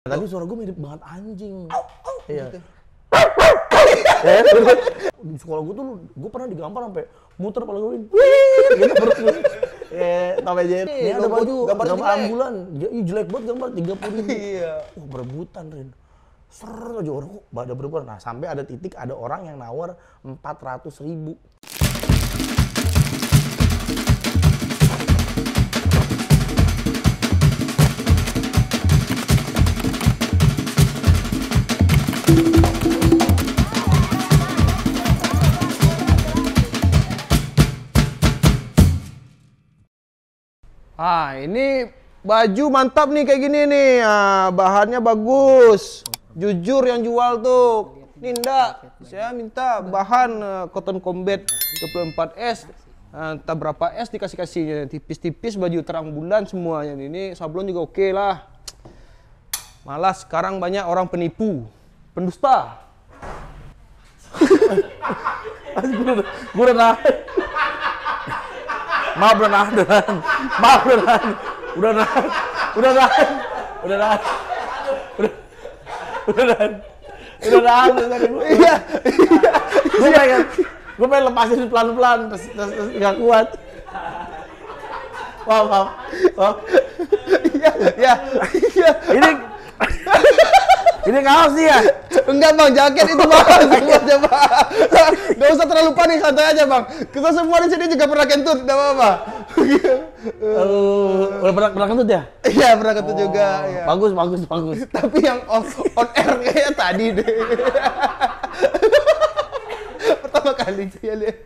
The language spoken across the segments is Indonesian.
Tadi suara gue mirip banget anjing. Iya. Gitu. di sekolah gue tuh gue pernah digampar sampai muter kepala gue gitu perut gue ya sampai jadi ini ada baju gambar ambulan Ya, jelek banget gambar tiga puluh iya oh, berebutan Rin ser aja orang kok berebutan nah sampai ada titik ada orang yang nawar empat ratus ribu Ah, ini baju mantap nih kayak gini nih. Ah, bahannya bagus. Jujur yang jual tuh. Ninda, saya minta bahan uh, cotton combat 24S. Uh, ah, entah berapa S dikasih-kasihnya tipis-tipis baju terang bulan semuanya ini sablon juga oke okay lah malah sekarang banyak orang penipu pendusta gue udah Maaf udah nahan, udah nahan. Maaf udah nahan. Udah nahan. Udah nahan. Udah nahan. Udah, udah nahan. Udah nahan udah Iya. Gue iya. pengen gue pengen lepasin pelan-pelan terus terus udah kuat. Maaf, maaf. Maaf. Iya, iya. Iya. Ini ini kaos dia. Enggak bang, jaket itu bang. Semua bang. Gak usah terlalu panik, santai aja bang. Kita semua di sini juga pernah kentut, tidak apa-apa. Uh, udah pernah pernah kentut ya? Iya pernah kentut oh, juga. Iya. Bagus, bagus, bagus. Tapi yang on, on air kayak tadi deh. Pertama kali saya lihat.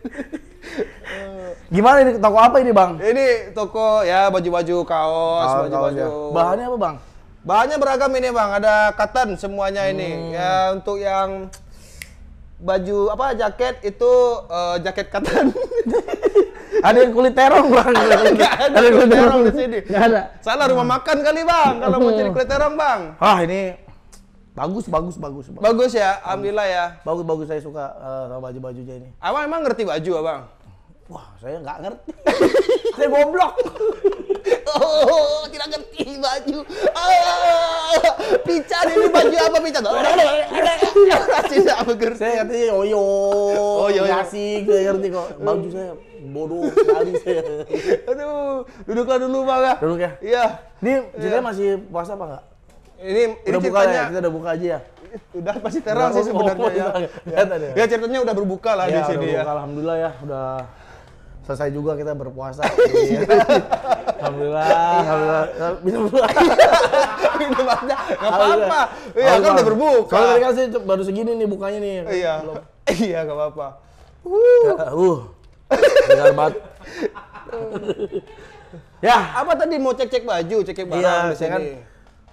Gimana ini toko apa ini bang? Ini toko ya baju-baju kaos, baju-baju. Bahannya apa bang? Bahannya beragam ini bang, ada katan semuanya ini. Hmm. Ya untuk yang baju apa jaket itu uh, jaket katan. ada yang kulit terong bang. ada, ada yang kulit terong di sini. Gak ada. Salah rumah hmm. makan kali bang, kalau mau jadi kulit terong bang. Ah ini bagus bagus bagus. Bagus, bagus ya, alhamdulillah ya. Bagus bagus saya suka uh, sama baju bajunya ini. Abang emang ngerti baju abang? Wah, saya nggak ngerti. saya goblok. oh, tidak ngerti baju. Oh, ini baju apa pican? Tidak bergerak. Saya ngerti oyo. Oyo. Oh, iya, Nasi, iya. saya ngerti kok. Baju saya bodoh sekali saya. Aduh, duduklah dulu bang. Ya. Duduk ya. Iya. Ini iya. ceritanya masih puasa apa enggak? Ini, udah buka ya? kita udah buka aja ya udah pasti terang sih sebenarnya ya. Ya. ya. ceritanya udah berbuka lah ya, di sini ya. Alhamdulillah ya udah selesai juga kita berpuasa. Iya. alhamdulillah, alhamdulillah. Minum dulu. Minum aja. Enggak apa-apa. Iya, kan udah berbuka. Soalnya kan sih baru segini nih bukanya nih. Iya. Iya, enggak apa-apa. Uh. Uh. Benar banget. ya, apa tadi mau cek-cek baju, cek-cek barang iya, di sini. Kan,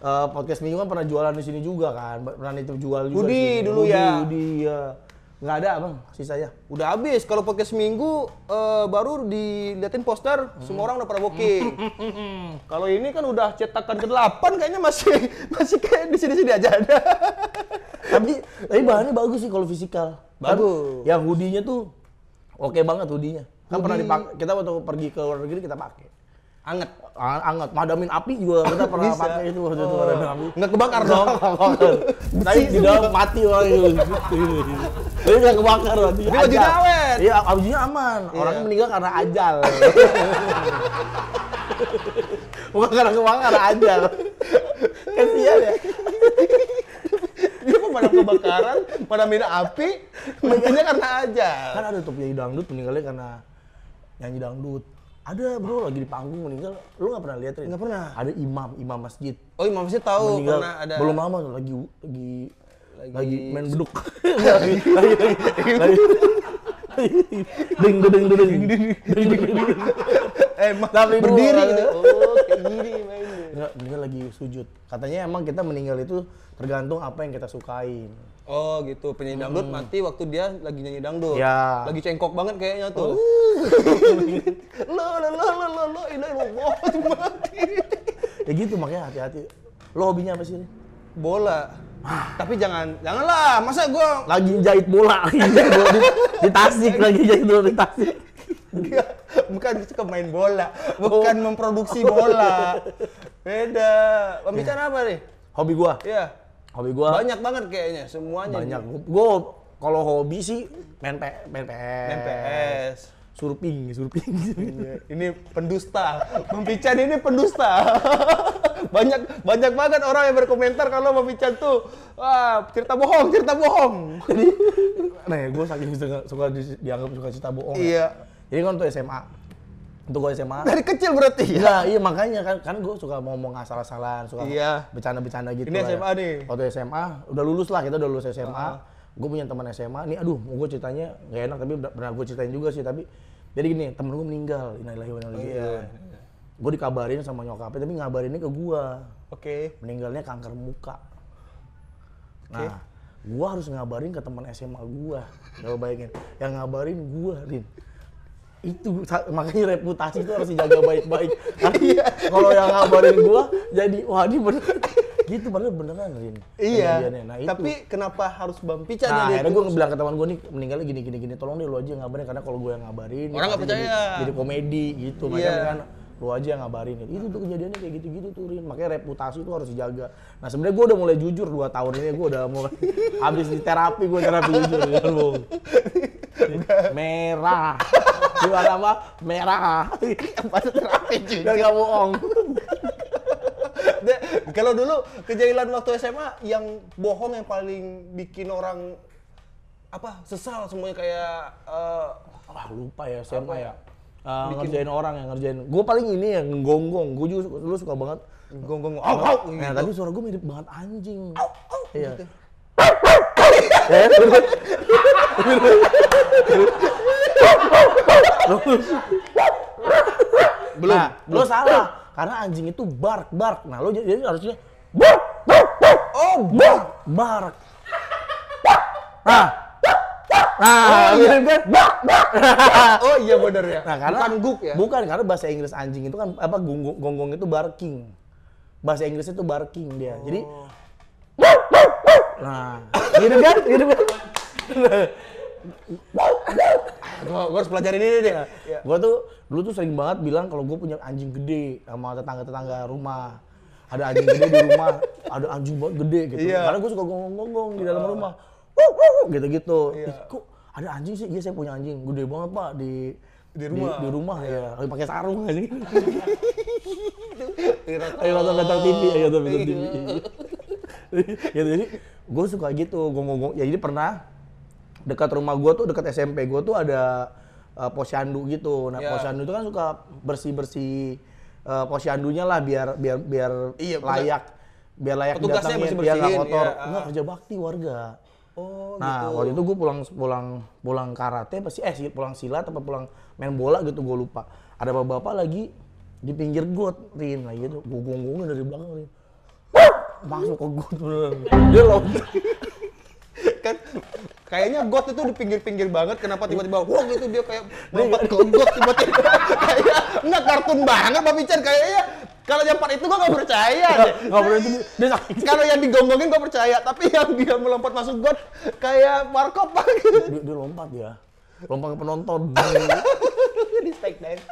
uh, podcast minggu kan pernah jualan di sini juga kan, pernah itu jual juga. Budi dulu Budi, ya. Budi, ya. Nggak ada bang, sisanya. Udah habis. Kalau pakai seminggu uh, baru diliatin poster, hmm. semua orang udah pada booking. Kalau ini kan udah cetakan ke delapan kayaknya masih masih kayak di sini-sini aja ada. tapi tapi bahannya bagus sih kalau fisikal. Kan bagus. Kan, yang hoodie-nya tuh oke okay banget hoodie-nya. Kan hoodie. pernah dipakai. Kita waktu pergi ke luar negeri kita pakai anget anget madamin api juga kita pernah Bisa. pakai itu waktu itu madamin oh. api nggak kebakar dong tapi di dalam mati orang itu gitu, gitu. tapi nggak kebakar tapi ini bajunya awet iya abisnya aman iya. orangnya meninggal karena ajal bukan karena kebakar karena ajal kasian ya dia pemadam kebakaran padamin api iya. meninggalnya karena ajal kan ada tuh penyanyi dangdut meninggalnya karena nyanyi dangdut ada bro lagi di panggung meninggal lu nggak pernah lihat Rin? nggak pernah ada imam imam masjid oh imam masjid tahu meninggal, pernah ada belum lama lagi lagi lagi, lagi main beduk lagi lagi lagi deng deng eh tapi berdiri gitu oh kayak gini main meninggal lagi sujud katanya emang kita meninggal itu tergantung apa yang kita sukain Oh gitu, penyanyi hmm. dangdut mati waktu dia lagi nyanyi dangdut. Ya. Lagi cengkok banget kayaknya tuh. Oh. Lo lo lo lo lo lo ini lo mati. Ya gitu makanya hati-hati. Lo hobinya apa sih? Bola. Ah. Tapi jangan, janganlah. Masa gua lagi jahit bola lagi di, di Tasik lagi jahit bola di Tasik. bukan suka main bola, oh. bukan oh. memproduksi bola. Beda. Pembicaraan ya. apa nih? Hobi gua. Iya hobi gue banyak banget kayaknya semuanya banyak gue kalau hobi sih main, PS main PS surping surping iya, ini pendusta mempican ini pendusta banyak banyak banget orang yang berkomentar kalau mau bicara tuh wah cerita bohong cerita bohong jadi nah ya gue saking suka, suka dianggap suka cerita bohong ya. iya ya. jadi kan untuk SMA untuk gue SMA. Dari kecil berarti ya? Nah, iya makanya kan kan gue suka ngomong asal-asalan, suka iya. bercanda-bercanda gitu. Ini SMA ya. nih? Waktu SMA, udah lulus lah, kita udah lulus SMA. Uh -huh. Gue punya teman SMA, nih aduh gue ceritanya gak enak tapi pernah gue ceritain juga sih. Tapi jadi gini, temen gue meninggal, innalillahi wa oh, inna iya. iya. Gue dikabarin sama nyokapnya, tapi ngabarinnya ke gue. Oke. Okay. Meninggalnya kanker muka. Okay. Nah, gue harus ngabarin ke teman SMA gue. Gak bayangin, yang ngabarin gue, Rin itu makanya reputasi itu harus dijaga baik-baik Tapi kan? iya, kalau yang ngabarin gua jadi wah ini bener gitu padahal beneran Rin iya nah, itu. tapi kenapa harus bang pica nah akhirnya gua bilang ke teman gue nih meninggalnya gini gini gini tolong deh lu aja yang ngabarin karena kalau gue yang ngabarin orang nggak percaya jadi, jadi komedi gitu yeah. makanya kan lu aja yang ngabarin gitu. itu tuh kejadiannya kayak gitu gitu tuh Rin makanya reputasi itu harus dijaga nah sebenarnya gue udah mulai jujur dua tahun ini gue udah mulai habis di terapi gue terapi jujur ya, merah dua apa merah bahasa terapi cuy dan kamu ong kalau dulu kejailan waktu SMA yang bohong yang paling bikin orang apa sesal semuanya kayak uh, ah lupa ya SMA ya uh, bikin... ngerjain orang yang ngerjain gue paling ini yang gonggong gue juga dulu suka banget gonggong -gong, oh, oh, nah, gitu. tapi suara gue mirip banget anjing oh, oh, iya gitu belum. Nah, belum. lo salah. Karena anjing itu bark bark. Nah, lo jadi harusnya bark bark bark. Oh, bark bark. Nah, Nah, oh, iya. kan? oh iya bener ya. Nah, karena, bukan guk ya. Bukan karena bahasa Inggris anjing itu kan apa gonggong, gonggong itu barking. Bahasa Inggris itu barking dia. Oh. Jadi Nah, hidup kan? hidup kan? gua, gua harus pelajari ini deh. Yeah. Gua tuh dulu tuh sering banget bilang kalau gua punya anjing gede sama tetangga-tetangga rumah. Ada anjing gede di rumah, ada anjing banget gede gitu. Yeah. Karena gua suka gonggong-gonggong di dalam ah. rumah. Gitu-gitu. Yeah. Kok ada anjing sih? Iya saya punya anjing gede banget pak di di rumah di, di rumah ya lagi pakai sarung aja ayo nonton TV ayo nonton TV ya gitu, jadi gue suka gitu gue ngomong ya jadi pernah dekat rumah gue tuh dekat SMP gue tuh ada uh, posyandu gitu nah yeah. posyandu itu kan suka bersih bersih uh, posyandunya lah biar biar biar iya, layak biar layak Petugasnya biar nggak kotor iya, uh. nggak kerja bakti warga Oh, nah gitu. waktu itu gue pulang pulang pulang karate pasti eh pulang silat atau pulang main bola gitu gue lupa ada bapak-bapak lagi di pinggir gue Rin lagi gitu gue gonggongin dari belakang Rin masuk ke got dia loncat kan kayaknya got itu di pinggir-pinggir banget kenapa tiba-tiba wah itu dia kayak lompat ke got tiba-tiba kayak nggak kartun banget Pak Pican kayaknya kalau yang part itu gua nggak percaya deh. Gak percaya dia sakit. Kalau yang digonggongin gua percaya, tapi yang dia melompat masuk got kayak Marco Pak gitu. Dia, dia lompat ya. Lompat ke penonton. di stake dance.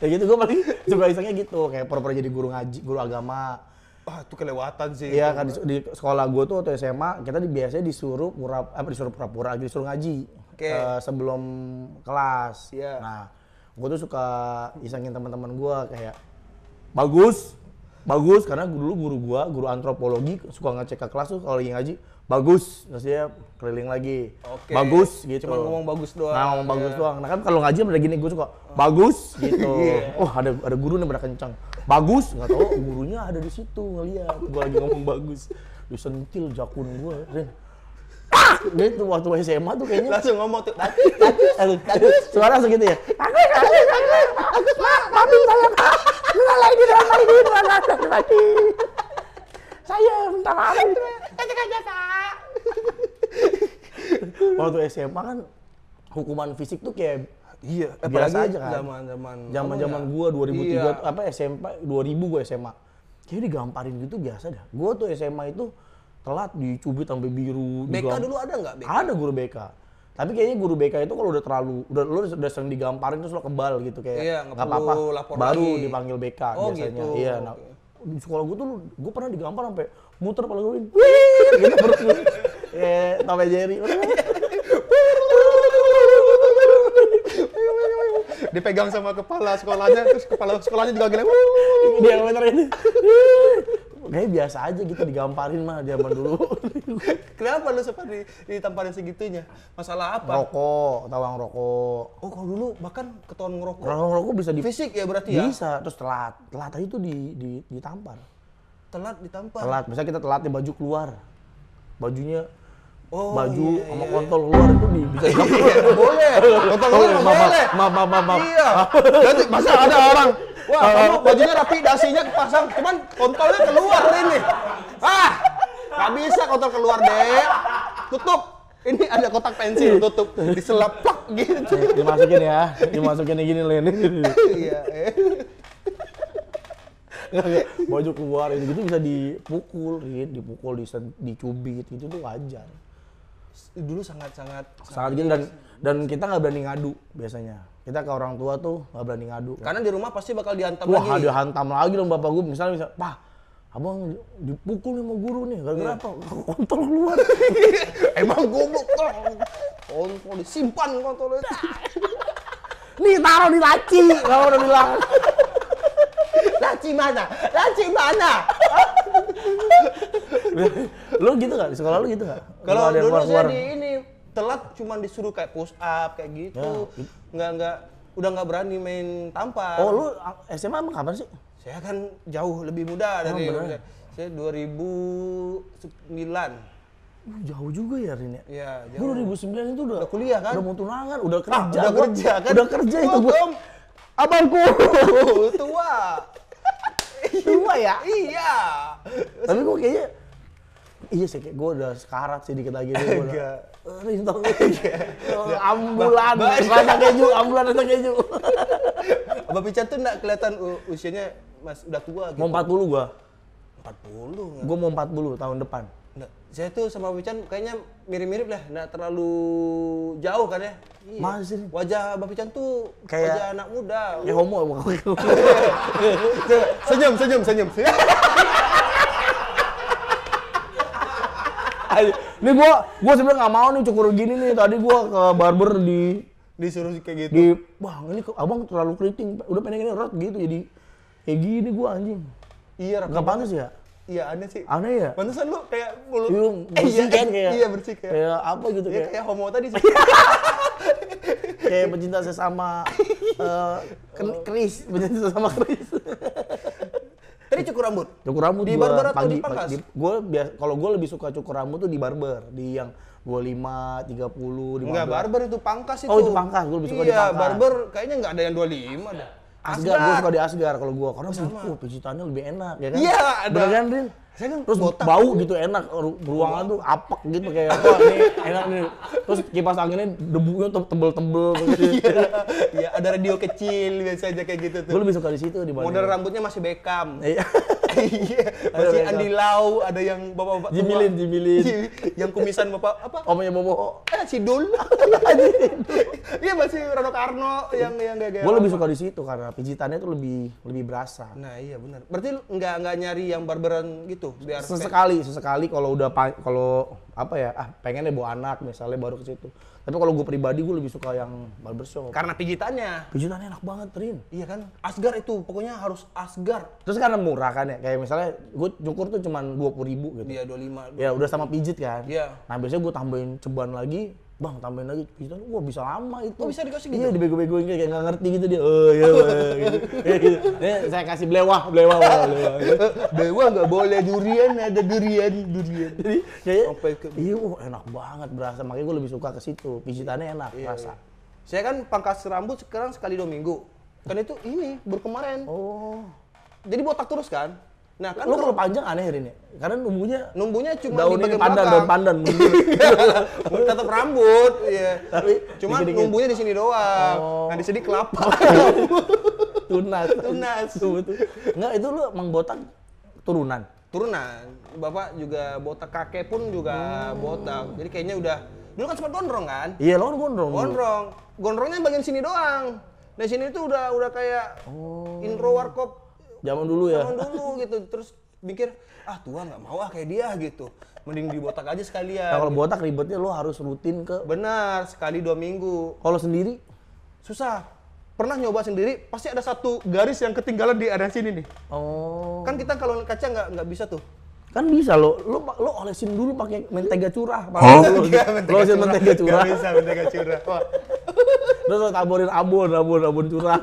Ya gitu gua paling suka isengnya gitu kayak pura-pura jadi guru ngaji, guru agama ah itu kelewatan sih. Iya kan di, di sekolah gue tuh atau SMA kita di, biasanya disuruh pura apa eh, disuruh pura-pura disuruh ngaji. Okay. Uh, eh, sebelum kelas. Yeah. Nah, gue tuh suka isengin teman-teman gue kayak bagus, bagus karena dulu guru gue guru antropologi suka ngecek ke kelas tuh kalau lagi ngaji bagus maksudnya keliling lagi okay. bagus gitu cuma ngomong bagus doang nah, ngomong yeah. bagus iya. doang nah kan kalau ngaji udah gini gue suka bagus gitu yeah. oh ada ada guru nih kencang bagus nggak tahu gurunya ada di situ ngeliat gue lagi ngomong bagus disentil jakun gue Rin ah! gitu waktu SMA tuh kayaknya langsung ngomong tuh Bagus. tadi suara langsung gitu ya bagus, bagus. Bagus, aku Tapi saya pak lagi lagi lagi lagi saya minta maaf itu aja ya. kak waktu SMA kan hukuman fisik tuh kayak iya biasa aja kan, kan. zaman zaman zaman zaman gua 2003 ya. iya. apa SMP 2000 gua SMA kayak digamparin gitu biasa dah gua tuh SMA itu telat dicubit sampai biru BK dulu ada nggak BK ada guru BK tapi kayaknya guru BK itu kalau udah terlalu udah lu udah sering digamparin terus lo kebal gitu kayak iya, nggak apa-apa baru dipanggil BK oh, biasanya gitu. iya nah, di sekolah gue tuh gue pernah digampar sampai muter kepala gue gitu, gitu perut gue kayak sampai Jerry dipegang sama kepala sekolahnya terus kepala sekolahnya juga gila dia yang ini, kayak biasa aja gitu digamparin mah zaman dulu Kenapa lu sempat ditamparin segitunya? Masalah apa? Rokok, tawang rokok. Oh, kalau dulu bahkan ketahuan ngerokok. Ketahuan ngerokok bisa di fisik ya berarti bisa. ya. Bisa, terus telat. Telat aja tuh di, di ditampar. Telat ditampar. Telat, misalnya kita telat ya baju keluar. Bajunya Oh, baju iya, sama iya. kontol luar itu di bisa iya, boleh kontol keluar oh, mama, boleh mama mama mama iya Jadi masa ada orang wah kamu eh, bajunya rapi dasinya kepasang cuman kontolnya keluar ini ah Gak bisa kotor keluar deh. Tutup. Ini ada kotak pensil tutup. Diselap plak gitu. Dimasukin ya. Dimasukin gini ini Iya. Eh. baju keluar itu gitu bisa dipukul, gitu dipukul, dicubit gitu tuh wajar. Dulu sangat-sangat sangat gini dan dan kita nggak berani ngadu biasanya. Kita ke orang tua tuh nggak berani ngadu. Karena di rumah pasti bakal dihantam Wah, lagi. Wah, dihantam lagi dong bapak gue misalnya, bisa "Pak, Abang dipukul nih sama guru nih, gara-gara iya. apa? Kontol keluar. Emang goblok tuh. Kontol disimpan kontolnya. nih taruh di laci, kamu udah bilang. laci mana? Laci mana? lu gitu gak? Di sekolah lu gitu gak? Kalau dulu keluar -keluar. di ini, telat cuman disuruh kayak push up, kayak gitu. Ya. Nggak, nggak, udah nggak berani main tampar. Oh lu SMA emang kapan sih? Saya kan jauh lebih muda oh, dari bener. saya 2009. Uh, jauh juga ya Rin ya? Iya, jauh. Gua 2009 itu udah, udah kuliah kan? Udah mau tunangan, udah ah, kerja. Ah, udah kerja kan? Udah kerja itu gua. Abangku. Oh, tua. Tua ya? Iya. iya. Tapi gua kayaknya Iya sih, gue udah sekarat sih dikit lagi nih. Enggak. Eh, Rintong oh, ambulan, rasa keju, ambulan rasa keju. Abah Pica tuh gak kelihatan usianya mas udah tua gitu. mau 40 gua 40 gak? gua mau 40 tahun depan nah, saya tuh sama Wican kayaknya mirip-mirip lah nggak terlalu jauh kan ya iya. Masih. wajah Bapak Wican tuh kayak wajah anak muda ya homo senyum senyum senyum Ini gua gua sebenarnya gak mau nih cukur gini nih. Tadi gua ke barber di disuruh kayak gitu. Di, wah ini abang terlalu keriting, udah pengen ini rot gitu jadi ya gini gue anjing iya nggak pantas ya Iya aneh sih. Aneh ya? Pantesan lu kayak mulut iya, iya bersih iya, kan kayak. Iya bersih kayak. Kayak apa gitu iya, kayak. Iya kayak homo tadi sih. kayak pecinta sesama uh, eh, Chris, pecinta sesama Kris. Tadi cukur rambut. Cukur rambut di barber atau pagi, di pangkas? Gue gua kalau gue lebih suka cukur rambut tuh di barber, di yang 25, 30, 50. Enggak, barber itu pangkas oh, itu. Oh, itu pangkas. Gua lebih suka iya, di pangkas. Iya, barber kayaknya enggak ada yang 25 dah. Asgar, gue suka di Asgar kalau gue karena sih, oh, uh, pijitannya lebih enak ya kan? Iya, ada. Bener kan, Rin? Saya kan terus botak. bau gitu enak ruangan tuh apek gitu kayak apa nih enak nih. Terus kipas anginnya debunya tuh tebel-tebel gitu. Iya, iya, ada radio kecil biasa aja kayak gitu tuh. Gue lebih suka di situ di mana. Model rambutnya masih Beckham. Iya. iya. Masih Andi Lau, ada yang bapak-bapak Jimilin, Jimilin. yang kumisan bapak apa? Omnya Bobo. Eh, si Dul. Iya masih Rano Karno yang yang gaya. Gue lebih suka di situ karena pijitannya tuh lebih lebih berasa. Nah, iya benar. Berarti nggak nggak nyari yang barberan gitu biar sesekali, sesekali kalau udah kalau apa ya ah pengen deh bawa anak misalnya baru ke situ tapi kalau gue pribadi gue lebih suka yang barbershop karena pijitannya pijitannya enak banget Rin iya kan asgar itu pokoknya harus asgar terus karena murah kan ya kayak misalnya gue cukur tuh cuma dua puluh ribu gitu iya dua lima ya udah sama pijit kan iya nah biasanya gue tambahin ceban lagi bang tambahin lagi digital wah bisa lama itu oh bisa dikasih iya, gitu iya dibego-begoin kayak nggak ngerti gitu dia oh iya, iya gitu. Iya, gitu. saya kasih belewah belewah belewah gitu. belewah nggak boleh durian ada durian durian jadi kayak iya wah enak banget berasa makanya gue lebih suka ke situ pijitannya enak iya, rasa iya. saya kan pangkas rambut sekarang sekali dua minggu kan itu ini baru kemarin oh jadi botak terus kan Nah, kan lu kalau panjang aneh hari ya, ini. Ya? Karena numbunya numbunya cuma daun di bagian pandan, daun pandan. Tetap rambut, iya. Tapi cuma numbunya di sini doang. Oh. Nah, di sini kelapa. tunas. Tunas. Enggak, itu lu emang botak turunan. Turunan. Bapak juga botak, kakek pun juga hmm. botak. Jadi kayaknya udah dulu kan sempat gondrong kan? Iya, lo kan gondrong. Gondrong. Gondrongnya bagian sini doang. Nah, sini itu udah udah kayak oh. intro warkop Zaman dulu ya. Zaman dulu gitu. Terus mikir ah tua nggak mau ah kayak dia gitu mending dibotak aja sekalian nah, kalau gitu. botak ribetnya lo harus rutin ke benar sekali dua minggu kalau sendiri susah pernah nyoba sendiri pasti ada satu garis yang ketinggalan di area sini nih oh kan kita kalau kaca nggak nggak bisa tuh kan bisa lo lo lo olesin dulu pakai mentega curah oh? lo, lo olesin mentega curah nggak bisa mentega curah terus lo taburin abon abon abon curang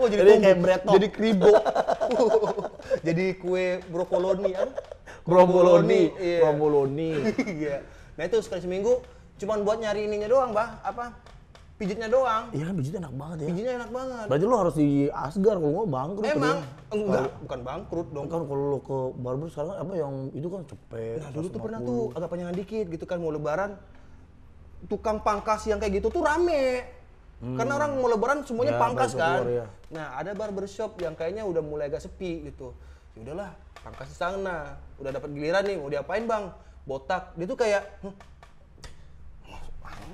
oh, jadi, jadi kayak bretok jadi kribo jadi kue brokoloni kan brokoloni iya. brokoloni iya nah itu sekali seminggu cuman buat nyari ininya doang bah apa pijitnya doang. Iya kan pijitnya enak banget ya. Pijitnya enak banget. Berarti lo harus di Asgar kalau nggak bangkrut. Emang enggak bukan bangkrut dong. Kan kalau lo ke barber sekarang apa yang itu kan cepet. Nah, dulu tuh pernah tuh agak panjangan dikit gitu kan mau lebaran tukang pangkas yang kayak gitu tuh rame. Hmm. Karena orang mau lebaran semuanya ya, pangkas kan. Keluar, ya. Nah, ada barbershop yang kayaknya udah mulai agak sepi gitu. Ya udahlah, pangkas di sana. Udah dapat giliran nih, mau diapain, Bang? Botak. Dia tuh kayak hm,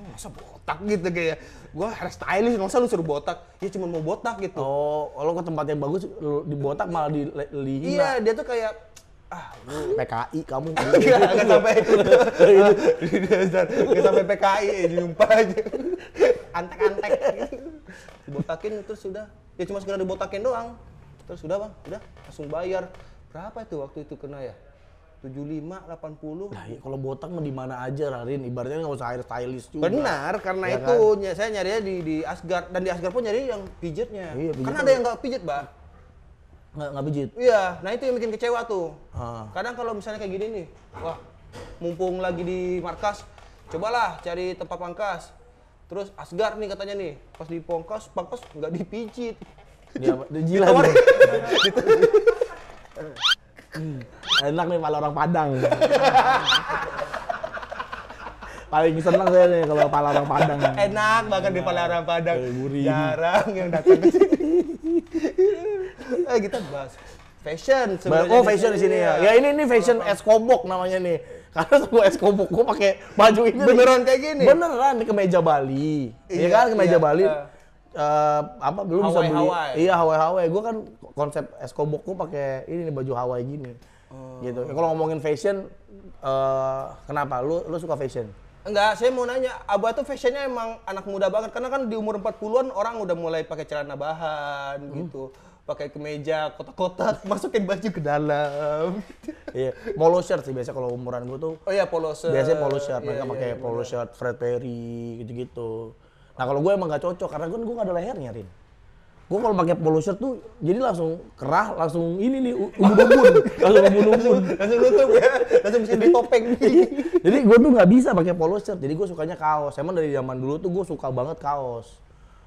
masa botak gitu kayak gue harus stylish masa lu suruh botak ya cuma mau botak gitu oh lo ke tempat yang bagus di botak malah di li, iya dia tuh kayak ah lu PKI kamu iya, nggak sampai nggak sampai PKI nyumpah aja antek-antek dibotakin terus sudah ya cuma sekedar dibotakin doang terus sudah bang udah langsung bayar berapa itu waktu itu kena ya 75, 80. Nah, ya kalau botak mah di mana aja Rarin, ibaratnya nggak usah air stylist juga. Benar, karena ya itu kan? saya nyarinya di di Asgard dan di Asgard pun nyari yang pijetnya. Iya, pijet karena ada yang nggak pijet, bang. Nggak nggak pijet. Iya, nah itu yang bikin kecewa tuh. Ha. Kadang kalau misalnya kayak gini nih, wah, mumpung lagi di markas, cobalah cari tempat pangkas. Terus asgar nih katanya nih, pas pongkos, pangkas nggak dipijit. Iya, dia, dia jilat. Eh, hmm, enak nih pala orang Padang. Paling senang saya nih kalau pala orang Padang. Enak banget di pala orang Padang. Eh, Jarang yang datang ke sini. eh, kita bahas fashion Oh, fashion di sini ya. Iya. Ya ini ini fashion es kobok namanya nih karena semua es gue pakai baju ini. Beneran kayak gini. Beneran di kemeja Bali. Iya, ya kan kemeja iya, Bali. Uh, uh, apa belum bisa beli Hawaii. iya Hawaii Hawaii gue kan konsep es gue pakai ini nih baju Hawaii gini oh. gitu kalau ngomongin fashion uh, kenapa lu lu suka fashion Enggak, saya mau nanya, Abah tuh fashionnya emang anak muda banget karena kan di umur 40-an orang udah mulai pakai celana bahan hmm. gitu pakai kemeja kotak-kotak masukin baju ke dalam iya polo shirt sih biasa kalau umuran gue tuh oh iya polo shirt biasanya polo shirt mereka iya, pakai iya, polo shirt Fred Perry gitu-gitu nah kalau gue emang gak cocok karena gue kan gue gak ada lehernya Rin gue kalau pakai polo shirt tuh jadi langsung kerah langsung ini nih ubun ubun langsung ubun ubun langsung tutup ya langsung bisa ditopeng jadi gue tuh nggak bisa pakai polo shirt jadi gue sukanya kaos emang dari zaman dulu tuh gue suka banget kaos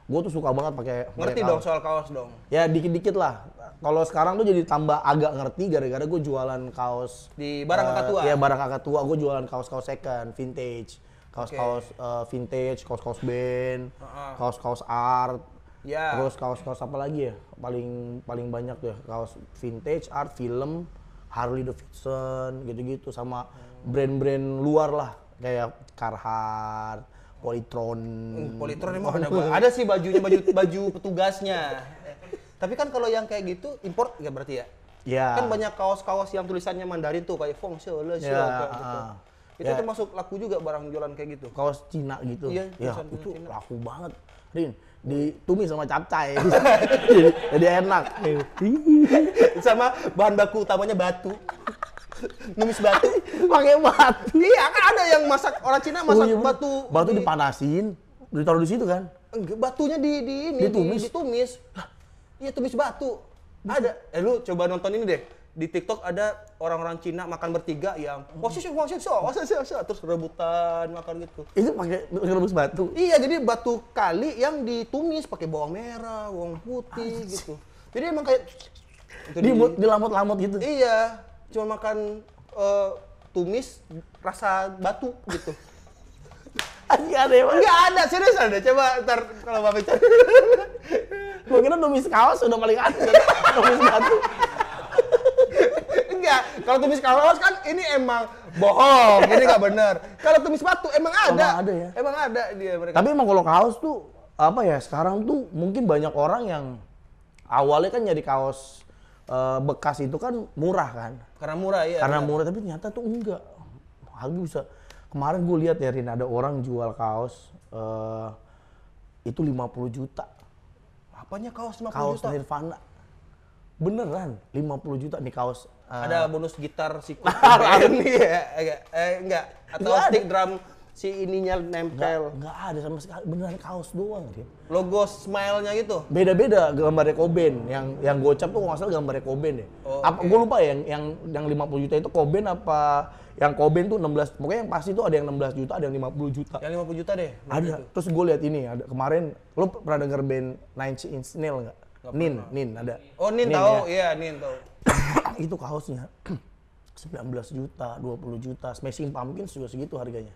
gue tuh suka banget pakai ngerti kaos. dong soal kaos dong ya dikit-dikit lah kalau sekarang tuh jadi tambah agak ngerti gara-gara gue jualan kaos di barang eh, kakak tua ya barang kakak tua gue jualan kaos-kaos second vintage kaos-kaos okay. uh, eh, vintage kaos-kaos band kaos-kaos art yeah. terus kaos-kaos apa lagi ya paling paling banyak ya kaos vintage art film Harley Davidson gitu-gitu sama hmm. brand-brand luar lah kayak Carhartt Politron. Hmm, Politron emang oh, ada ada sih bajunya baju baju petugasnya. Tapi kan kalau yang kayak gitu import nggak berarti ya? Iya. Kan banyak kaos-kaos yang tulisannya Mandarin tuh kayak Feng Xiu, lah Xiu itu yeah. termasuk laku juga barang jualan kayak gitu. Kaos Cina gitu. Iya, ya, itu Cina. laku banget. Rin, ditumis sama capcay. jadi, jadi enak. sama bahan baku utamanya batu numis batu pakai batu iya kan ada yang masak orang Cina masak oh, iya, batu batu di... dipanasin ditaruh di situ kan batunya di di ini ditumis di, ditumis iya tumis batu ada eh lu coba nonton ini deh di TikTok ada orang-orang Cina makan bertiga yang posisi posisi so terus rebutan makan gitu. Itu pakai rebus batu. Iya, jadi batu kali yang ditumis pakai bawang merah, bawang putih Ayuh. gitu. Jadi emang kayak itu di, di, di lamot-lamot gitu. Iya cuma makan uh, tumis rasa batu gitu. Anjing ada ya, Enggak ada, serius ada. Coba ntar kalau Bapak cari. Gue kira tumis kaos udah paling asli tumis batu. Enggak, kalau tumis kaos kan ini emang bohong, ini nggak bener. Kalau tumis batu emang ada. Emang ada ya. Emang ada dia mereka. Tapi emang kalau kaos tuh apa ya sekarang tuh mungkin banyak orang yang awalnya kan nyari kaos uh, bekas itu kan murah kan karena murah ya. Karena ya. murah tapi ternyata tuh enggak. Harga bisa kemarin gue lihat ya Rin ada orang jual kaos uh, itu 50 juta. Apanya kaos 50 kaos juta? Kaos Nirvana. Beneran 50 juta nih kaos. Uh, ada bonus gitar sih? ini ya, eh, enggak atau enggak stick ada. drum si ininya nempel. Nggak ada sama sekali, beneran kaos doang dia. Logo smile-nya gitu? Beda-beda gambarnya Koben. Yang yang gocap tuh nggak salah gambar Koben deh. Ya. Oh, apa, okay. Gue lupa ya, yang, yang yang 50 juta itu Koben apa yang Koben tuh 16, pokoknya yang pasti tuh ada yang 16 juta, ada yang 50 juta. Yang 50 juta deh? Ada, itu. terus gue lihat ini, ada kemarin, lu pernah denger band Nine Inch Nail nggak? Nin, Nin ada. Oh Nin, Nin tahu, ya. iya ya, Nin tahu. itu kaosnya 19 juta, 20 juta, Smashing Pumpkins juga segitu harganya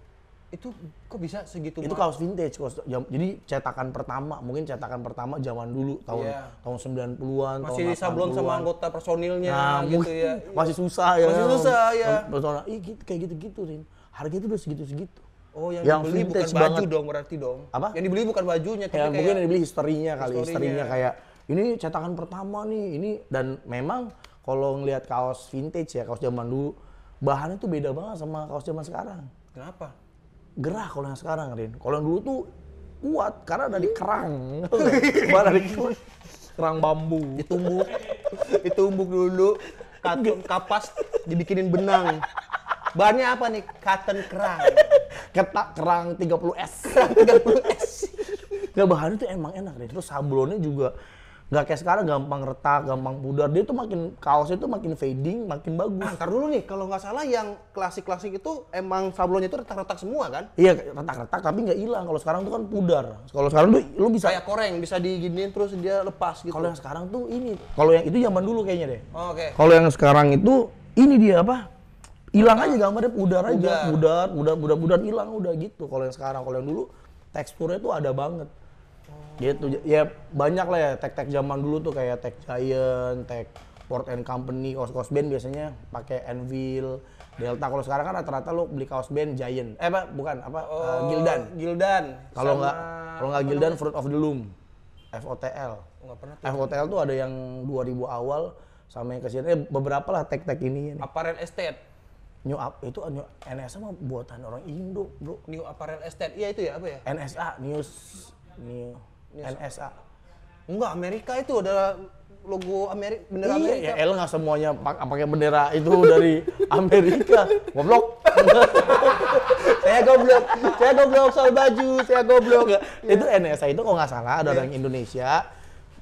itu kok bisa segitu itu kaos vintage kaos jam, jadi cetakan pertama mungkin cetakan pertama zaman dulu tahun yeah. tahun 90-an masih tahun sablon sama anggota personilnya nah, gitu ya masih susah ya masih susah ya personal ih iya, gitu, kayak gitu-gitu Rin harga itu udah segitu-segitu Oh, yang, yang dibeli bukan baju banget. dong berarti dong. Apa? Yang dibeli bukan bajunya, tapi ya, kayak mungkin yang dibeli historinya kali, historinya. historinya kayak ini cetakan pertama nih, ini dan memang kalau ngelihat kaos vintage ya, kaos zaman dulu, bahannya tuh beda banget sama kaos zaman sekarang. Kenapa? gerah kalau yang sekarang Rin. Kalau yang dulu tuh kuat karena ada di hmm. kerang. Mana di kerang. kerang bambu. Ditumbuk. Ditumbuk dulu katun kapas dibikinin benang. Bahannya apa nih? Cotton kerang. Ketak kerang 30S. Kerang 30S. Nah bahannya tuh emang enak Rin. Terus sablonnya juga nggak kayak sekarang gampang retak, gampang pudar. Dia tuh makin kaosnya tuh makin fading, makin bagus. Ah, ntar dulu nih, kalau nggak salah yang klasik-klasik itu emang sablonnya itu retak-retak semua kan? Iya, retak-retak tapi nggak hilang. Kalau sekarang tuh kan pudar. Kalau sekarang tuh lu bisa kayak koreng, bisa diginiin terus dia lepas gitu. Kalau yang sekarang tuh ini. Kalau yang itu zaman dulu kayaknya deh. Oh, oke. Okay. Kalau yang sekarang itu ini dia apa? Hilang aja gambarnya pudar aja, pudar, pudar, pudar, pudar hilang udah gitu. Kalau yang sekarang, kalau yang dulu teksturnya tuh ada banget Gitu. Ya banyak lah ya tag-tag zaman dulu tuh kayak tag Giant, tag Port and Company, kaos-kaos band biasanya pakai Anvil, Delta. Kalau sekarang kan rata-rata lo beli kaos band Giant. Eh pak Bukan apa? Eh, oh, uh, Gildan. Gildan. Kalau nggak kalau nggak Gildan Fruit of the Loom. FOTL. pernah FOTL tuh ada yang 2000 awal sama yang kesini. Eh, beberapa lah tag-tag ini. ini. Apparel Estate. New up itu new NSA mah buatan orang Indo, Bro. New Apparel Estate. Iya itu ya apa ya? NSA, News New NSA. Enggak, Amerika itu adalah logo Amerika, bendera iya, Amerika. El nggak semuanya pakai bendera itu dari Amerika. Goblok. saya goblok, saya goblok soal baju, saya goblok. Ya. Itu NSA itu kok nggak salah ada orang Indonesia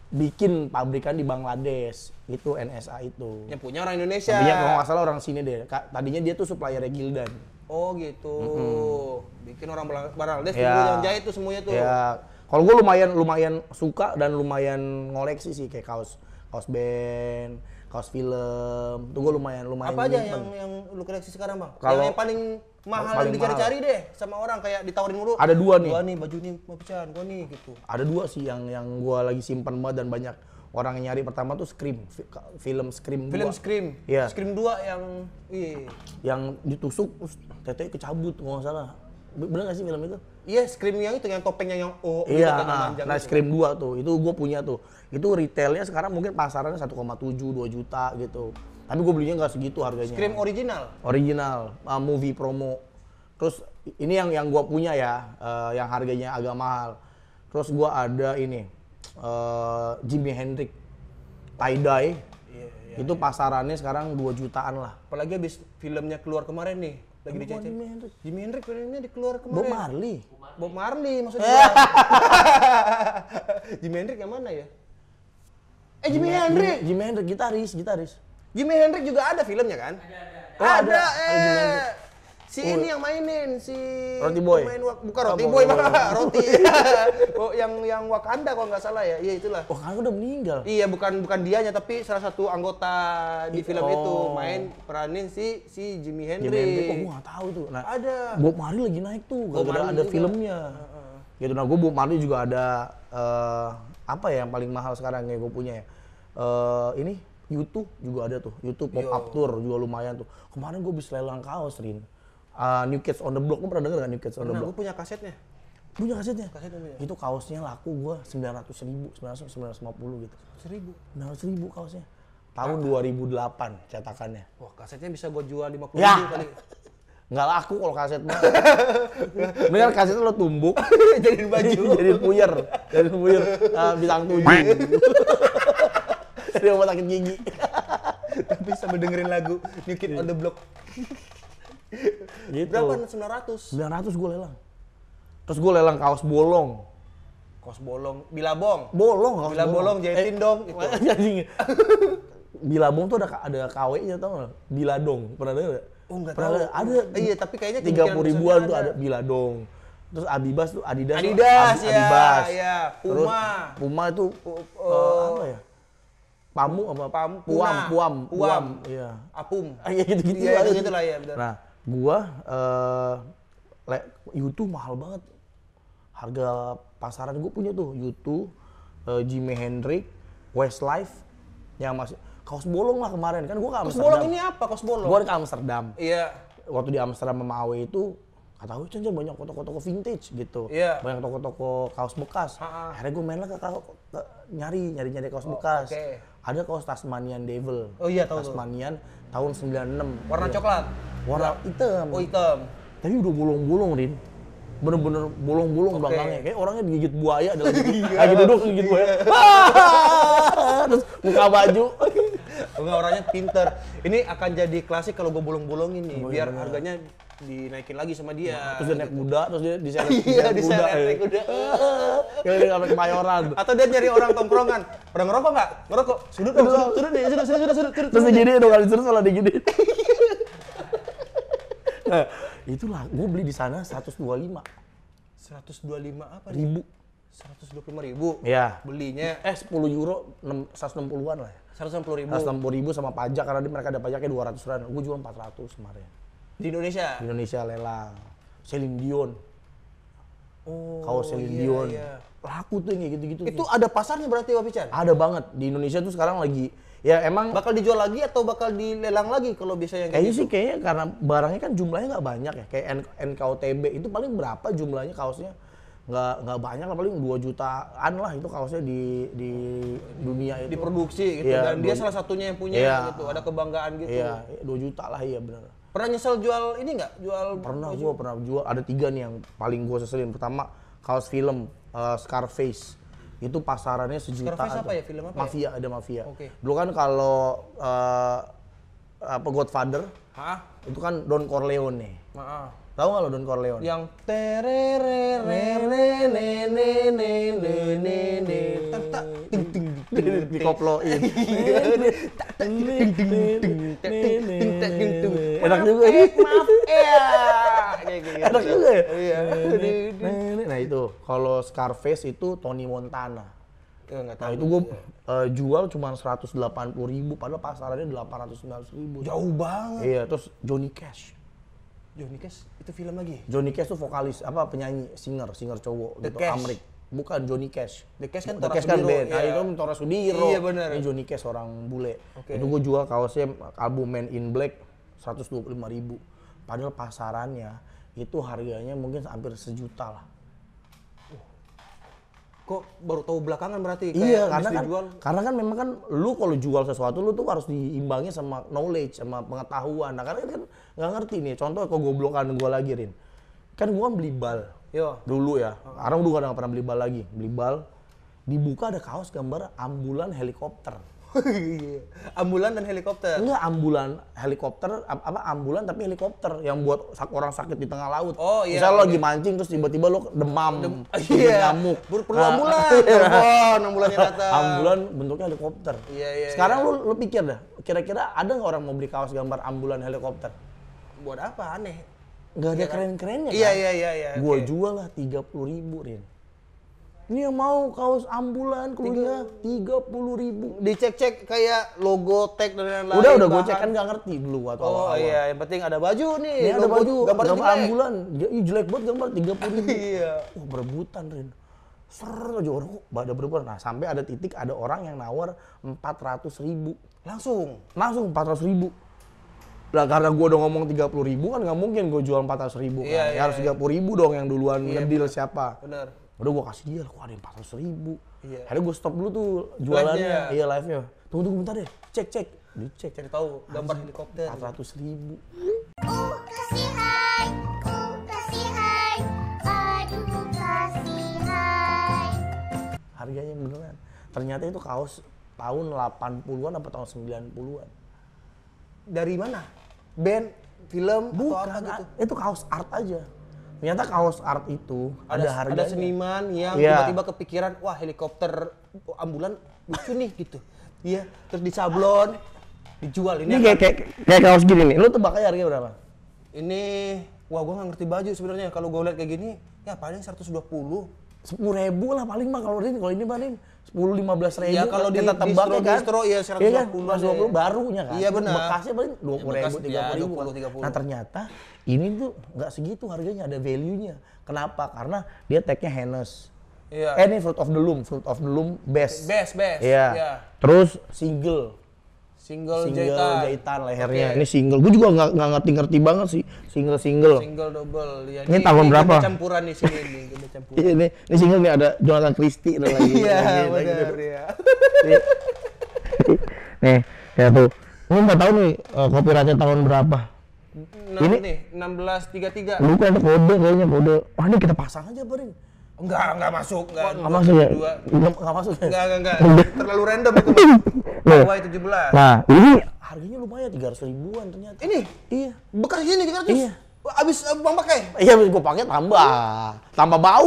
bikin pabrikan di Bangladesh itu NSA itu yang punya orang Indonesia Iya, kalau nggak salah orang sini deh tadinya dia tuh suppliernya Gildan oh gitu mm -hmm. bikin orang Bangladesh yeah. yang jahit tuh semuanya tuh Ya. Kalau gue lumayan lumayan suka dan lumayan ngoleksi sih kayak kaos kaos band, kaos film. Tuh gue lumayan lumayan. Apa aja yang yang lu koleksi sekarang bang? Kalau yang, paling mahal paling yang dicari-cari deh sama orang kayak ditawarin mulu. Ada dua nih. Gua nih baju nih mau pecahan, gua nih gitu. Ada dua sih yang yang gue lagi simpan banget dan banyak orang yang nyari pertama tuh Scream, film Scream Film 2. Scream. Yeah. Scream 2 yang iya. Yang ditusuk tete kecabut gua nggak salah. Bener gak sih film itu? Iya, es krim yang itu yang topengnya yang oh iya, kan, ah, gitu, nah, nah es krim gua tuh. Itu gua punya tuh. Itu retailnya sekarang mungkin pasarannya 1,7 2 juta gitu. Tapi gue belinya nggak segitu harganya. Krim original. Original, uh, movie promo. Terus ini yang yang gua punya ya, uh, yang harganya agak mahal. Terus gua ada ini uh, Jimi Hendrix tie dye. Iya, iya, itu iya. pasarannya sekarang 2 jutaan lah. Apalagi habis filmnya keluar kemarin nih, lagi dicece Jimi Hendrix Jimi Hendrix filmnya dikeluar kemarin Bob Marley Bob Marley maksudnya Jimi Hendrix yang mana ya eh Jimi Hendrix Jimi Hendrix gitaris gitaris Jimi Hendrix juga ada filmnya kan ada ada oh, ada, ada, oh, ada eh Si oh. ini yang mainin si Roti Boy. Main wak, bukan Roti oh, Boy, oh, Roti. oh, yang yang Wakanda kalau nggak salah ya. Iya itulah. oh kan udah meninggal. Iya, bukan bukan dianya tapi salah satu anggota di film oh. itu main peranin si si Jimmy Hendrix. Jimi Hendrix. Oh, gua nggak tahu tuh. Nah, ada. Bob Marley lagi naik tuh. Bob ada, juga. filmnya. Uh -huh. Gitu. Nah, gua Bob Marley juga ada uh, apa ya yang paling mahal sekarang yang gue punya ya. Uh, ini YouTube juga ada tuh. YouTube pop up tour juga lumayan tuh. Kemarin gue bisa lelang kaos, Rin uh, New Kids on the Block. Lu pernah denger kan New Kids on pernah, the Block? Gue punya kasetnya. Punya kasetnya? Kasetnya punya. Itu kaosnya laku gue 900 ribu, 900, 950 gitu. Seribu, 900 ribu kaosnya. Tahun 2008 cetakannya. Wah kasetnya bisa gue jual 50 ya. ribu kali. Nggak laku kalau kaset mah. Bener kasetnya lo tumbuk. jadi baju. jadi puyer. Jadi puyer. Uh, bintang tujuh. Dari rumah sakit gigi. Tapi sambil dengerin lagu New Kid on the Block gitu. Berapa? 900. 900 gue lelang. Terus gue lelang kaos bolong. Kaos bolong, bilabong. Bolong, kaos bilabong. bolong jahitin eh, dong gitu. bilabong tuh ada ada KW-nya tau gak? Biladong. Pernah denger gak? Oh enggak Pernah tahu. Ada, ada eh, iya, tapi kayaknya 30 ribuan ada. tuh ada Biladong. Terus Adibas tuh Adidas. Adidas, tuh, Ab, ya, Adibas. ya. Puma. Terus, Puma itu uh, uh, apa ya? Pamu apa? Pam, puam, puam, puam, puam, iya. Apum. Ah, iya gitu-gitu ya, gitu, gitu lah ya. Benar. Nah, gua uh, le, YouTube mahal banget. Harga pasaran gue punya tuh YouTube, uh, Jimi Hendrix, Westlife yang masih kaos bolong lah kemarin kan gue ke Amsterdam. Kaos bolong ini apa kaos bolong? gue ke Amsterdam. Iya. Waktu di Amsterdam sama Awe itu kata gue cuman banyak toko-toko vintage gitu yeah. banyak toko-toko kaos bekas Ha-ha. akhirnya gue main lah ke, ke, ke nyari nyari nyari kaos oh, bekas okay ada kaos Tasmanian Devil. Oh iya tahu Tasmanian tuh. tahun 96. Warna ya. coklat. Warna iya. hitam. Oh hitam. Tapi udah bolong-bolong, Rin. Bener-bener bolong-bolong okay. belakangnya. Kayak orangnya digigit buaya dalam iya. lagi duduk digigit buaya. Terus buka baju. Enggak orangnya pinter. Ini akan jadi klasik kalau gue bolong-bolongin nih, oh, iya, biar iya. harganya dinaikin lagi sama dia. Nah, terus dia naik kuda, terus dia di seret iya, di naik eh. kuda. Kalau dia sampai Atau dia nyari orang tongkrongan. Pernah ngerokok nggak? Ngerokok. Sudut dong, sudut, sudut, sudut, sudut, sudut, sudut. Terus gini dong, kali sudut malah digini. Nah, itulah gue beli di sana 125. 125 apa? Ribu. Nih? 125 ribu. Ya. Belinya eh 10 euro 160-an lah ya. 160 ribu. 160 ribu sama pajak karena mereka ada pajaknya 200 ribu. Gue jual 400 kemarin. Di Indonesia? Di Indonesia lelang. Celine Dion. Oh, Kaos Celine iya, Dion. Iya. Laku tuh ini gitu-gitu. Itu gitu. ada pasarnya berarti Pak Pican? Ada banget. Di Indonesia tuh sekarang lagi ya emang bakal dijual lagi atau bakal dilelang lagi kalau biasanya kayak kayaknya gitu? sih kayaknya karena barangnya kan jumlahnya nggak banyak ya kayak NKOTB itu paling berapa jumlahnya kaosnya nggak nggak banyak lah paling dua jutaan lah itu kaosnya di di dunia itu diproduksi gitu ya, dan dia salah satunya yang punya ya, gitu ada kebanggaan gitu ya dua juta lah iya benar pernah nyesel jual ini nggak jual pernah gue pernah jual ada tiga nih yang paling gue seselin pertama kaos film uh, Scarface itu pasarannya sejuta Scarface apa ya film apa ya? mafia ya? ada mafia okay. dulu kan kalau uh, apa Godfather Hah? itu kan Don Corleone Maaf Tahu nggak lo Don Corleone? Yang terere Enak juga ya. Enak juga ya. Nah itu kalau Scarface itu Tony Montana. Iya, nah itu gue eh, jual cuma 180 ribu padahal pasarannya ribu. Jauh banget. Iya terus Johnny Cash. Johnny Cash itu film lagi? Johnny Cash tuh vokalis, apa penyanyi, singer, singer cowok The gitu, Cash. Amrik. Bukan Johnny Cash. The Cash kan The Cash kan band. Nah, iya. Nah, itu kan Tora Sudiro. Iya benar. Ini Johnny Cash orang bule. Okay. Itu gue jual kaosnya album Man in Black 125 ribu. Padahal pasarannya itu harganya mungkin hampir sejuta lah kok baru tahu belakangan berarti kayak iya karena kan jual. karena kan memang kan lu kalau jual sesuatu lu tuh harus diimbangi sama knowledge sama pengetahuan nah karena kan nggak ngerti nih contoh kok goblokan gua lagi Rin kan gua beli bal Yo. dulu ya uh. dulu dulu kadang pernah beli bal lagi beli bal dibuka ada kaos gambar ambulan helikopter Iya. ambulan dan helikopter. Enggak ambulan, helikopter apa ambulan tapi helikopter yang buat orang sakit di tengah laut. Oh iya. Misal okay. lo lagi iya. mancing terus tiba-tiba lo demam, Dem iya. nyamuk. Ber perlu nah, ambulan, telepon iya. ambulannya datang. Ambulan bentuknya helikopter. Iya iya. Sekarang iya. lo lo pikir dah, kira-kira ada nggak orang mau beli kaos gambar ambulan helikopter? Buat apa aneh? Gak ada kan? keren-kerennya kan? Iya iya iya iya. Gue okay. jual lah tiga puluh ribu Rin. Ini yang mau kaos ambulan kuliah tiga puluh ribu. Dicek-cek kayak logo tag dan lain-lain. Udah udah gue cek kan gak ngerti dulu waktu oh, awal. Oh iya, yang penting ada baju nih. Ini logo, ada baju gambar, gambar ambulan. Ih jelek banget gambar tiga puluh ribu. iya. Wah oh, berebutan Rin. Ser aja orang kok pada berebutan. Nah sampai ada titik ada orang yang nawar empat ratus ribu. Langsung? Langsung empat ratus ribu. Lah karena gue udah ngomong tiga puluh ribu kan nggak mungkin gue jual empat ratus ribu iya, kan. Ya, iya, ya, harus iya. tiga puluh ribu dong yang duluan iya, ngedil siapa. Bener udah gue kasih dia kok ada yang 400 ribu iya. akhirnya gue stop dulu tuh jualannya live iya live nya tunggu tunggu bentar deh cek cek dicek cari tahu gambar helikopter 400 ribu harganya beneran. Ternyata itu kaos tahun 80-an apa tahun 90-an. Dari mana? Band, film Bukan, gitu? Itu kaos art aja ternyata kaos art itu ada, ada harganya. Ada seniman yang tiba tiba-tiba kepikiran, wah helikopter oh, ambulan lucu nih gitu. Iya, yeah. terus disablon, dijual ini. Ini kayak, kayak kayak kaos gini nih. Lu tebak aja harganya berapa? Ini wah gua nggak ngerti baju sebenarnya. Kalau gua lihat kayak gini, ya paling 120 sepuluh ribu lah paling mah kalau ini kalau ini paling sepuluh lima belas ribu. Ya kalau kita di, tebak distro, ya kan. Iya ya seratus dua iya kan? puluh. dua puluh barunya kan. Iya benar. Bekasnya paling iya, dua puluh ribu tiga puluh ribu. Nah ternyata ini tuh nggak segitu harganya ada value nya. Kenapa? Karena dia tagnya Hennes. Iya. Eh ini Fruit of the Loom, Fruit of the Loom best. Best best. Iya. Yeah. Terus single. Single, single jahitan. jahitan lehernya. Okay. Ini single. Gue juga nggak nggak ngerti-ngerti banget sih. Single single. Single double. Ya, ini, tahun tahun ini berapa? campuran di sini ini. Iya, ini, ini single nih ada Jonathan Christie iya, lagi. Iya, benar ya. nih, ya tuh. Lu nggak tahu nih uh, copyrightnya tahun berapa? 6, ini nih 1633. Lu kan kode kayaknya kode. Wah, ini kita pasang aja, Bang. Enggak, enggak masuk. Ya? Ya? Enggak, enggak masuk ya? Enggak, enggak masuk Enggak, enggak, enggak. Terlalu random itu. Huawei nah. 17. Nah, ini harganya lumayan 300 ribuan ternyata. Ini? Iya. Bekas ini 300? Iya. Abis uh, eh, bang pakai? Iya, abis gua pakai tambah. Tambah bau.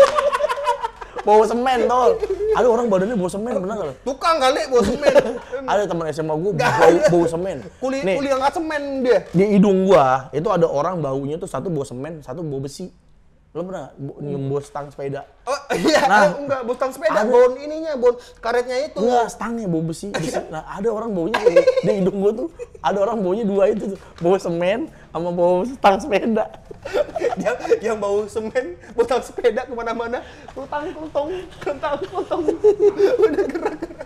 bau semen tol. Ada orang badannya bau semen, benar nggak? Tukang kali bau semen. ada teman SMA gue bau, bau semen. Kuli, Nih, kuli angkat semen dia. Di hidung gua itu ada orang baunya tuh satu bau semen, satu bau besi. Lo pernah nyembus stang sepeda? Oh iya, nah, oh, enggak, bos stang sepeda, ada, bon ininya, bon karetnya itu. Enggak, stangnya, bau besi. besi. Nah, ada orang baunya di, gitu. di hidung gue tuh, ada orang baunya dua itu tuh. Bau semen sama bau stang sepeda. yang, yang bau semen, bau stang sepeda kemana-mana, kelutang, kelutong, kelutang, kelutong. Udah gerak-gerak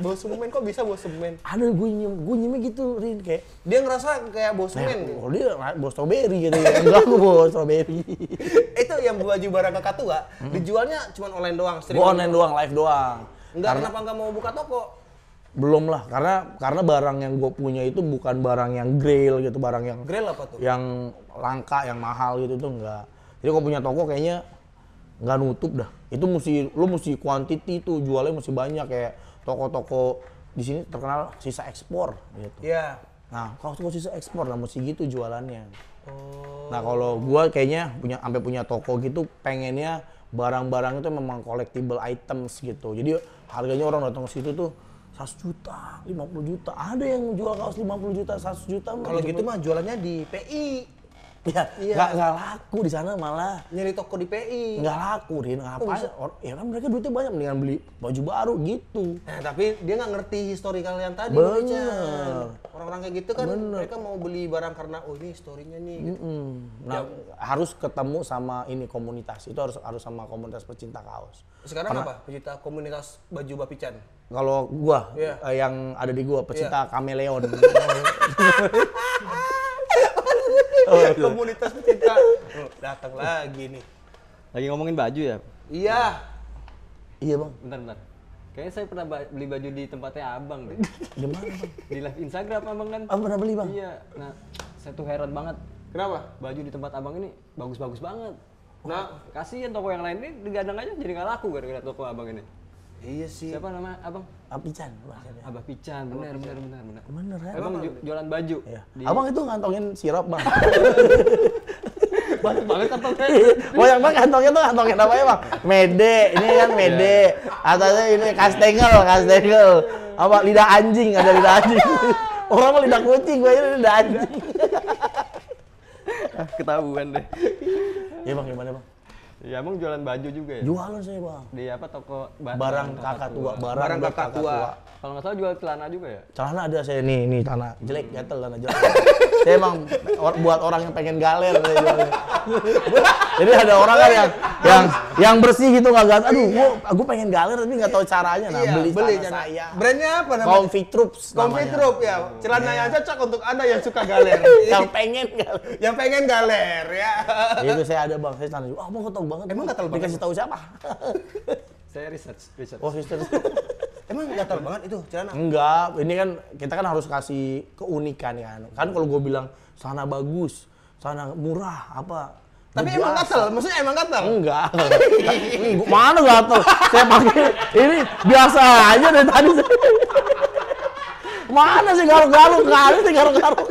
bawa semen kok bisa bawa semen ada gue nyium, gue gitu Rin kayak dia ngerasa kayak bawa semen nah, gitu. dia bawa strawberry gitu ya enggak gue bawa strawberry itu yang baju barang kakak tua hmm. dijualnya cuma online doang gue online doang live doang enggak karena, kenapa enggak mau buka toko belum lah karena karena barang yang gue punya itu bukan barang yang grail gitu barang yang grail apa tuh yang langka yang mahal gitu tuh enggak jadi kalau punya toko kayaknya nggak nutup dah itu mesti lo mesti quantity tuh jualnya mesti banyak kayak toko-toko di sini terkenal sisa ekspor gitu. Iya. Yeah. Nah, kalau toko sisa ekspor lah mesti gitu jualannya. Oh. Nah, kalau gua kayaknya punya sampai punya toko gitu pengennya barang-barang itu memang collectible items gitu. Jadi harganya orang datang ke situ tuh 100 juta, 50 juta. Ada yang jual kaos 50 juta, 100 juta. Kalau gitu. gitu mah jualannya di PI. Ya, iya. Gak, laku di sana malah. Nyari toko di PI. Gak laku, Rin. apa? Oh, ya kan mereka duitnya banyak, mendingan beli baju baru gitu. Nah, tapi dia nggak ngerti histori kalian tadi. Bener. Orang-orang kayak gitu kan Bener. mereka mau beli barang karena, oh ini historinya nih. Gitu. Mm -mm. Nah, ya. harus ketemu sama ini komunitas. Itu harus harus sama komunitas pecinta kaos. Sekarang karena, apa? Pecinta komunitas baju Bapican? Kalau gua, yeah. eh, yang ada di gua, pecinta yeah. kameleon. Oh, iya, iya. komunitas pecinta. Oh, datang lagi nih. Lagi ngomongin baju ya? Iya. Iya, Bang. Bentar, bentar. Kayaknya saya pernah beli baju di tempatnya Abang deh. Di mana, Bang? Di live Instagram Abang kan. Abang pernah beli, Bang? Iya. Nah, saya tuh heran banget. Kenapa? Baju di tempat Abang ini bagus-bagus banget. Nah, nah kasihan toko yang lain ini digadang aja jadi nggak laku gara-gara toko Abang ini. Iya sih. Siapa nama abang? Pican. Abah Pican, benar, benar, benar, benar. Benar kan? Abang jualan baju. Iya. Di... Abang itu ngantongin sirup bang. banyak banget kantongnya. banyak banget kantongnya tuh kantongnya apa ya bang? Mede, ini kan mede. Iya. Atasnya ini kastengel, kastengel. Apa lidah anjing, ada lidah anjing. Orang mah lidah kucing, gue ini lidah anjing. Ketahuan deh. Iya bang, gimana bang? Ya emang jualan baju juga ya? Jualan saya, Bang. Di apa toko barang, barang kakak tua, barang, barang kakak, tua. tua. Kalau nggak salah jual celana juga ya? Celana ada saya nih, nih celana jelek, hmm. gatel celana jelek. saya emang or, buat orang yang pengen galer saya jual. Jadi ada orang kan yang yang yang bersih gitu nggak gatel. Aduh, iya. gua, gua pengen galer tapi nggak tahu caranya. Nah, iya, beli, beli celana saya. Brandnya apa namanya? Comfy Troops. Comfy Troops ya. Iya. Celana yang cocok untuk Anda yang suka galer. yang pengen galer. yang pengen galer ya. Itu saya ada Bang, saya celana. Ah, oh, mau ketemu banget. Emang gatal banget? Dikasih tahu siapa? Saya research, research. Oh, research. Emang gatal banget itu celana? Enggak, ini kan kita kan harus kasih keunikan kan. Kan kalau gue bilang sana bagus, sana murah, apa tapi Biasa. emang gatel, maksudnya emang gatel? Enggak. Mana gatel? Saya pakai ini biasa aja dari tadi. Mana sih garuk-garuk? Kali sih garuk-garuk.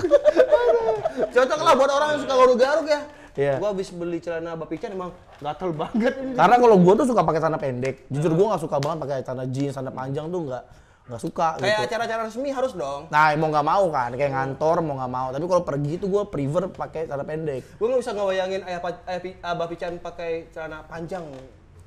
Cocok lah buat orang yang suka garuk-garuk ya yeah. gue habis beli celana Bapak emang gatel banget. Ini. Karena kalau gue tuh suka pakai celana pendek. Jujur gue nggak suka banget pakai celana jeans, celana panjang tuh nggak nggak suka. Kayak gitu. acara-acara resmi harus dong. Nah, mau nggak mau kan, kayak ngantor mau nggak mau. Tapi kalau pergi itu gue prefer pakai celana pendek. Gue nggak bisa ngebayangin ayah, ayah, abah ah, pican pakai celana panjang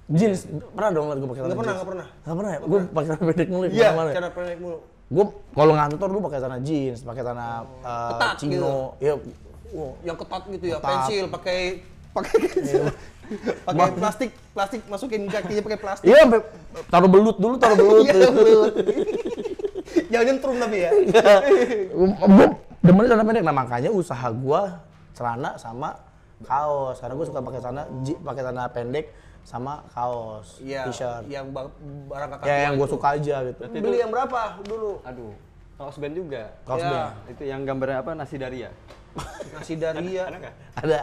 jeans pernah dong liat gue pakai celana jeans? Pernah, gak pernah, gak pernah. Gak pernah ya? Gue pakai celana pendek mulu. Iya, ya? celana pendek mulu. Gue kalau ngantor lu pakai celana jeans, pakai celana oh. uh, chino. Gitu. Ya, Wow, yang ketat gitu ya, ketat. pensil pakai pakai iya. pakai plastik, plastik masukin kakinya pakai plastik. Iya, taruh belut dulu, taruh belut. Iya, belut. Jangan nyentrum tapi ya. Iya. Demennya celana pendek. Nah, makanya usaha gua celana sama kaos. Karena gua suka pakai celana pakai celana pendek sama kaos, ya, t-shirt. Yang barang kakak. Ya, yang gua suka aja gitu. Berarti Beli itu, yang berapa dulu? Aduh. Kaos band juga. Kaos ya. band. Itu yang gambarnya apa? Nasi Daria. Nasi Daria. Ada,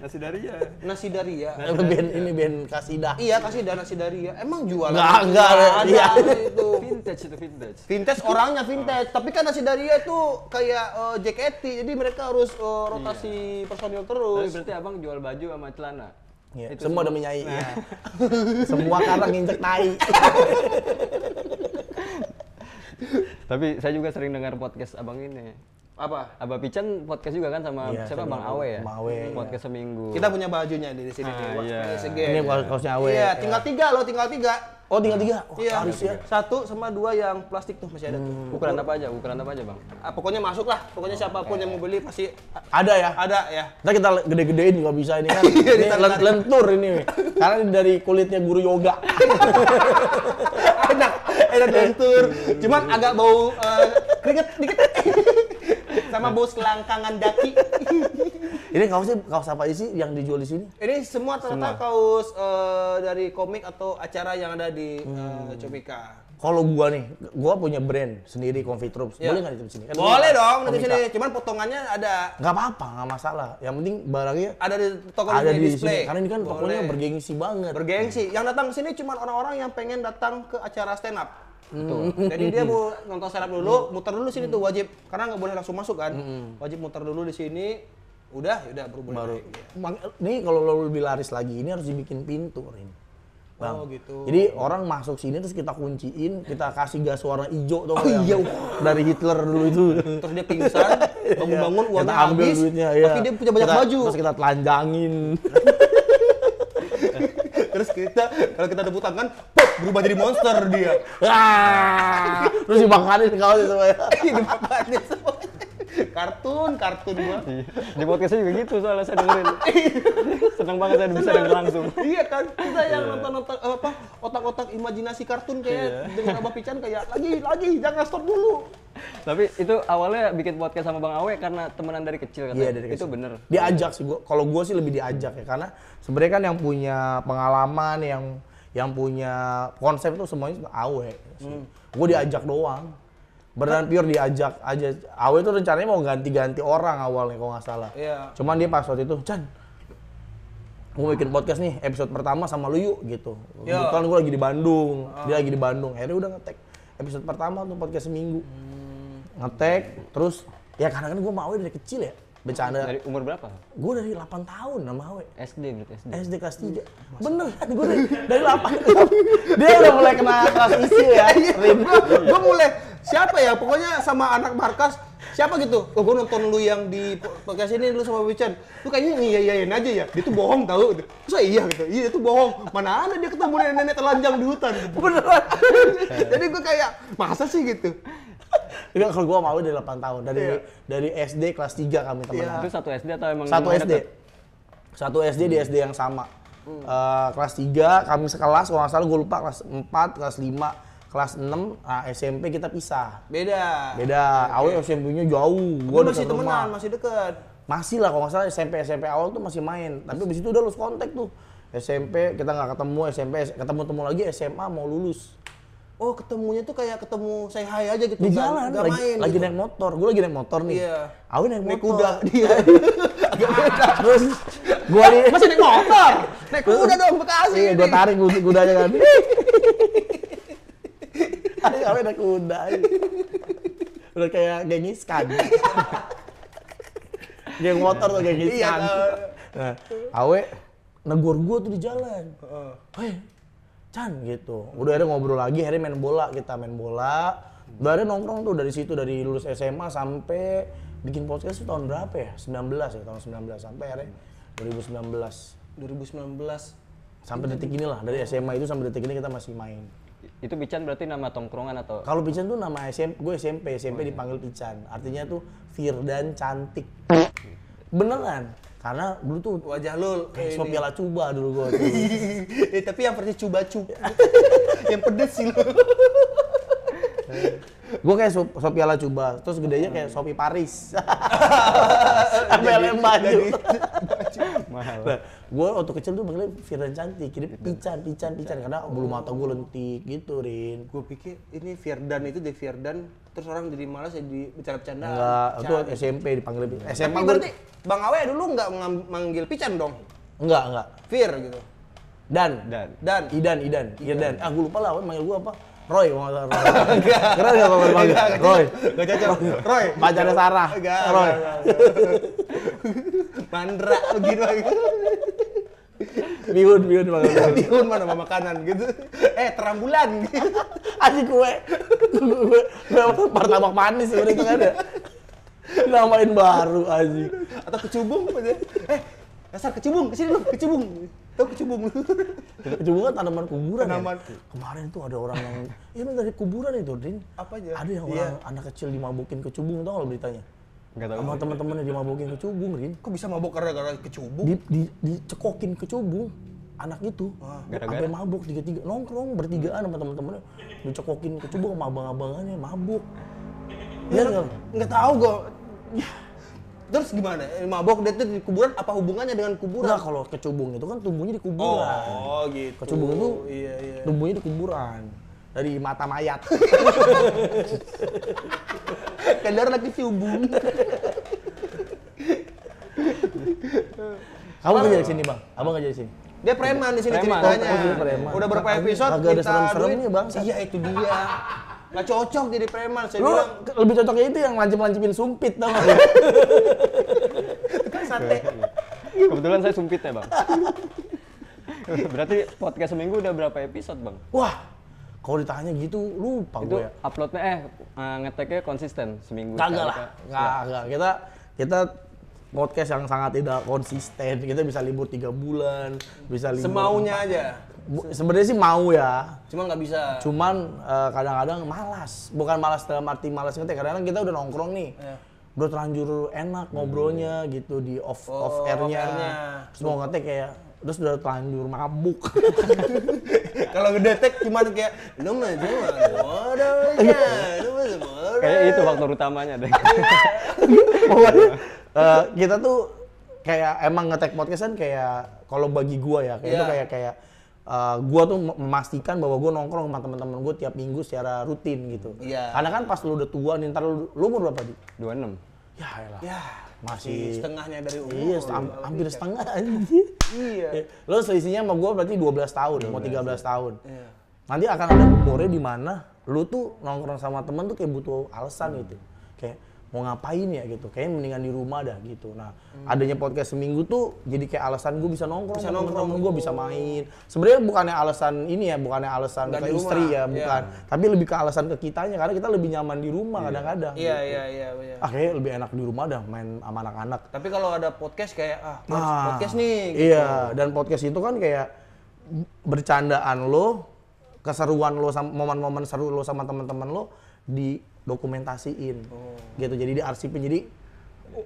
Nasi Daria. Nasi Daria. Nasi Daria. ini band Kasidah. Iya, Kasidah Nasi Daria. Emang jualan? Enggak, enggak ada. Iya. itu. Vintage itu vintage. Vintage orangnya vintage, oh. tapi kan Nasi Daria itu kayak uh, eh, JKT, jadi mereka harus uh, rotasi iya. personil terus. Tapi berarti Abang jual baju sama celana. Iya. Itu semua, udah demi nyai. Nah. Iya. semua karang nginjek tai. tapi saya juga sering dengar podcast Abang ini apa? Abah Pican podcast juga kan sama yeah, siapa Bang Awe ya? Bang Awe. Iya. Podcast yeah. seminggu. Kita punya bajunya di sini ah, nih. Iya. Ini kaosnya Awe. Iya, tinggal tiga loh, tinggal tiga. Oh, tinggal tiga. Wah, iya. Harus ya. Satu sama dua yang plastik tuh masih ada tuh. Hmm, ukuran apa aja? Ukuran apa aja, Bang? Ah, pokoknya masuk lah. Pokoknya oh, siapapun okay. yang mau beli pasti ada ya. Ada ya. Kita kita gede-gedein juga bisa ini kan. Iya, ini lentur ini. Karena ini dari kulitnya guru yoga. enak, enak lentur. Iya. Cuman agak bau uh, keringet dikit sama nah. bos langkangan daki. ini sih kaos apa isi yang dijual di sini? Ini semua ternyata kaos uh, dari komik atau acara yang ada di eh, hmm. uh, Comika. Kalau gua nih, gua punya brand sendiri Comfy Troops. Ya. Boleh nggak di sini? Kan Boleh dong, di sini. Cuman potongannya ada. Gak apa-apa, gak masalah. Yang penting barangnya ada di toko ada di, display. Sini. Karena ini kan Boleh. tokonya bergengsi banget. Bergengsi. Yang datang ke sini cuma orang-orang yang pengen datang ke acara stand up. Betul. Hmm. Jadi dia mau nonton serap dulu, hmm. muter dulu sini tuh wajib. Karena nggak boleh langsung masuk kan. Hmm. Wajib muter dulu di sini. Udah, ya udah boleh. Baru. Naik, ya. Nih kalau lo lebih laris lagi, ini harus dibikin pintu, Rin. Oh, Bang. Oh gitu. Jadi orang masuk sini terus kita kunciin, kita kasih gas warna hijau tuh. Oh iya, dari Hitler dulu itu. Terus dia pingsan, iya. bangun-bangun uangnya kita ambil habis. Duitnya, iya. Tapi dia punya banyak kita, baju. Terus kita telanjangin. kita kalau kita tepuk tangan pop berubah jadi monster dia ah terus dibakarin kalau semuanya dibakarin semuanya kartun kartun gua iya. di podcastnya juga gitu soalnya saya dengerin seneng banget saya bisa denger langsung iya kan kita yang iya. nonton nonton eh, apa otak-otak imajinasi kartun kayak yeah. dengan abah pican kayak lagi lagi jangan stop dulu tapi itu awalnya bikin podcast sama Bang Awe karena temenan dari kecil kan? Iya dari kecil. Itu bener. Diajak sih gua. Kalau gua sih lebih diajak ya karena sebenarnya kan yang punya pengalaman yang yang punya konsep itu semuanya Awe. Hmm. Gue diajak doang beneran pure diajak aja Awalnya tuh rencananya mau ganti-ganti orang awalnya kalau nggak salah yeah. cuman dia pas waktu itu Chan mau bikin podcast nih episode pertama sama lu yuk gitu yeah. kebetulan gue lagi di Bandung uh. dia lagi di Bandung akhirnya udah ngetek episode pertama tuh podcast seminggu hmm. ngetek terus ya karena kan gue mau dari kecil ya bencana, dari umur berapa gue dari 8 tahun sama Awe SD berarti SD SD kelas 3 hmm. Masa. bener gue dari, dari 8 dia udah mulai kena kelas isi ya iya, iya. gue mulai siapa ya pokoknya sama anak markas siapa gitu oh, gue nonton lu yang di podcast ini lu sama Wichan lu kayaknya iya iya aja ya dia tuh bohong tau so iya gitu iya itu bohong mana ada dia ketemu nenek-nenek telanjang di hutan gitu. beneran jadi gue kayak masa sih gitu Iya, kalau gue mau dari 8 tahun. Dari yeah. dari SD kelas 3 kami teman. Yeah. Itu satu SD atau emang Satu SD. Deket? Satu SD hmm. di SD yang sama. Hmm. Uh, kelas 3 kami sekelas, kalau nggak salah gue lupa kelas 4, kelas 5 kelas 6 nah SMP kita pisah. Beda. Beda. Okay. Awal SMP-nya jauh. Gua masih temenan, rumah. masih deket. Masih lah kalau nggak salah SMP SMP awal tuh masih main. Tapi abis itu udah lu kontak tuh. SMP kita nggak ketemu SMP ketemu temu lagi SMA mau lulus oh ketemunya tuh kayak ketemu say hi aja gitu di jalan gak, lagi, main lagi gitu. naik motor gue lagi naik motor nih yeah. awin naik motor naik kuda dia terus gue di masih naik motor naik kuda dong bekasi iya gue tarik kudanya kan Awi awin naik kuda udah kayak gengis kan geng motor tuh gengis iya, kan nah, Awi negur gue tuh di jalan. Hei, Chan gitu. Udah akhirnya ngobrol lagi, hari main bola, kita main bola. Udah akhirnya nongkrong tuh dari situ, dari lulus SMA sampai bikin podcast itu tahun berapa ya? 19 ya, tahun 19 sampai akhirnya 2019. 2019 sampai detik inilah dari SMA itu sampai detik ini kita masih main. Itu Pican berarti nama tongkrongan atau? Kalau Pican tuh nama SMP, gue SMP, SMP oh, dipanggil Pican. Artinya tuh Firdan cantik. Beneran karena dulu tuh wajah lo kayak sop piala cuba dulu gue, tuh. Eh, tapi yang persis cuba cuba yang pedes sih lu Gue kayak sop, sop piala coba, terus gedenya kayak oh, iya. Sophie Paris. MLM baju. Mahal. Nah, gue waktu kecil tuh panggilnya Firdan Cantik, jadi pican, pican, pican. Karena bulu oh. mata gue lentik gitu, Rin. Gue pikir ini Firdan itu dari Firdan, terus orang jadi malas jadi bercanda-bercanda. Enggak, itu SMP dipanggil SMP. Tapi berarti Bang Awe dulu nggak manggil pican dong? Enggak, enggak. Fir gitu. Dan. Dan. Dan. Idan, Idan. Idan. Ah, gue lupa lah, manggil gue apa Roy mau Roy. Enggak. Keren enggak kalau manggil? Roy. Enggak cocok. Roy. Pacarnya Sarah. Enggak. Roy. Mandra begitu lagi. Bihun, bihun mana? bihun mana sama makanan gitu. Eh, terambulan gitu. Asik kue. Gue martabak manis sebenernya itu kan ada. Namain baru asik. Atau kecubung aja. Eh, dasar kecubung, kesini lu, kecubung. Tahu kecubung lu? kecubung kan tanaman kuburan ya? tanaman. ya. Kemarin tuh ada orang yang, ya dari kuburan itu, Din. Apa aja? Ada yang iya. orang anak kecil dimabukin kecubung, tau kalau beritanya? Enggak tahu. Sama teman-temannya dimabukin kecubung, Din. Kok bisa mabuk gara-gara kecubung? Di, di, dicekokin kecubung anak itu ah, sampai mabuk tiga tiga nongkrong bertigaan sama teman-temannya dicekokin kecubung sama abang-abangannya mabuk ya nggak tahu gue Terus gimana? Eh, mabok dia tuh di kuburan apa hubungannya dengan kuburan? Nah, kalau kecubung itu kan tubuhnya di kuburan. Oh, gitu. Kecubung itu iya, iya. tubuhnya di kuburan. Dari mata mayat. Kendor lagi cubung. Kamu kerja di sini, Bang. Abang kerja di sini. Dia preman di sini ceritanya. Oh, oh preman. Udah berapa episode Agak kita ada serem nih, Bang. Iya, itu dia. Gak cocok jadi preman. Saya lu bilang, lebih cocoknya itu yang lancip-lancipin sumpit tau gak? Sate. Kebetulan saya sumpit ya bang. Berarti podcast seminggu udah berapa episode bang? Wah, kalau ditanya gitu lupa itu gue ya. uploadnya eh, eh ngeteknya konsisten seminggu. Kagak lah, kagak. Iya. Kita kita podcast yang sangat tidak konsisten. Kita bisa libur tiga bulan, bisa libur. Semaunya 4. aja sebenarnya sih mau ya. Cuma nggak bisa. Cuman kadang eh, kadang-kadang malas. Bukan malas dalam arti malas ngetik. Kadang-kadang kita udah nongkrong nih. Yeah. Udah terlanjur enak ngobrolnya gitu di off oh, off airnya. semua airnya. Terus mau ngetik kayak terus udah terlanjur mabuk. Kalau ngedetek cuma kayak lu mah cuma bodohnya, lu mah bodoh. Kayak itu faktor utamanya deh. uh, kita tuh kayak emang ngetek podcast kan kayak kalau bagi gua ya kayak yeah. itu iya. kayak kayak uh, eh, gue tuh memastikan bahwa gua nongkrong sama teman-teman gua tiap minggu secara rutin gitu. Iya. Karena kan pas lu udah tua nih, ntar lu, lu umur berapa di? 26. Ya elah. Ya. Masih setengahnya dari umur. Iya, am iya, hampir iya. setengah anjir. iya. Eh, Lo selisihnya sama gua berarti 12 tahun, 12. mau 13 iya. tahun. Iya. Nanti akan ada umurnya di mana lu tuh nongkrong sama temen tuh kayak butuh alasan hmm. gitu. Kayak mau ngapain ya gitu kayaknya mendingan di rumah dah gitu nah hmm. adanya podcast seminggu tuh jadi kayak alasan gue bisa nongkrong bisa nongkrong nongkrong gue bisa main sebenarnya bukannya alasan ini ya bukannya alasan Nggak ke istri ya iya. bukan yeah. tapi lebih ke alasan ke kitanya karena kita lebih nyaman di rumah iya. kadang-kadang iya, gitu. iya iya iya akhirnya lebih enak di rumah dah main sama anak-anak tapi kalau ada podcast kayak ah nah, podcast nih gitu. iya dan podcast itu kan kayak bercandaan lo keseruan lo momen-momen seru lo sama teman-teman lo di dokumentasiin oh. gitu jadi di jadi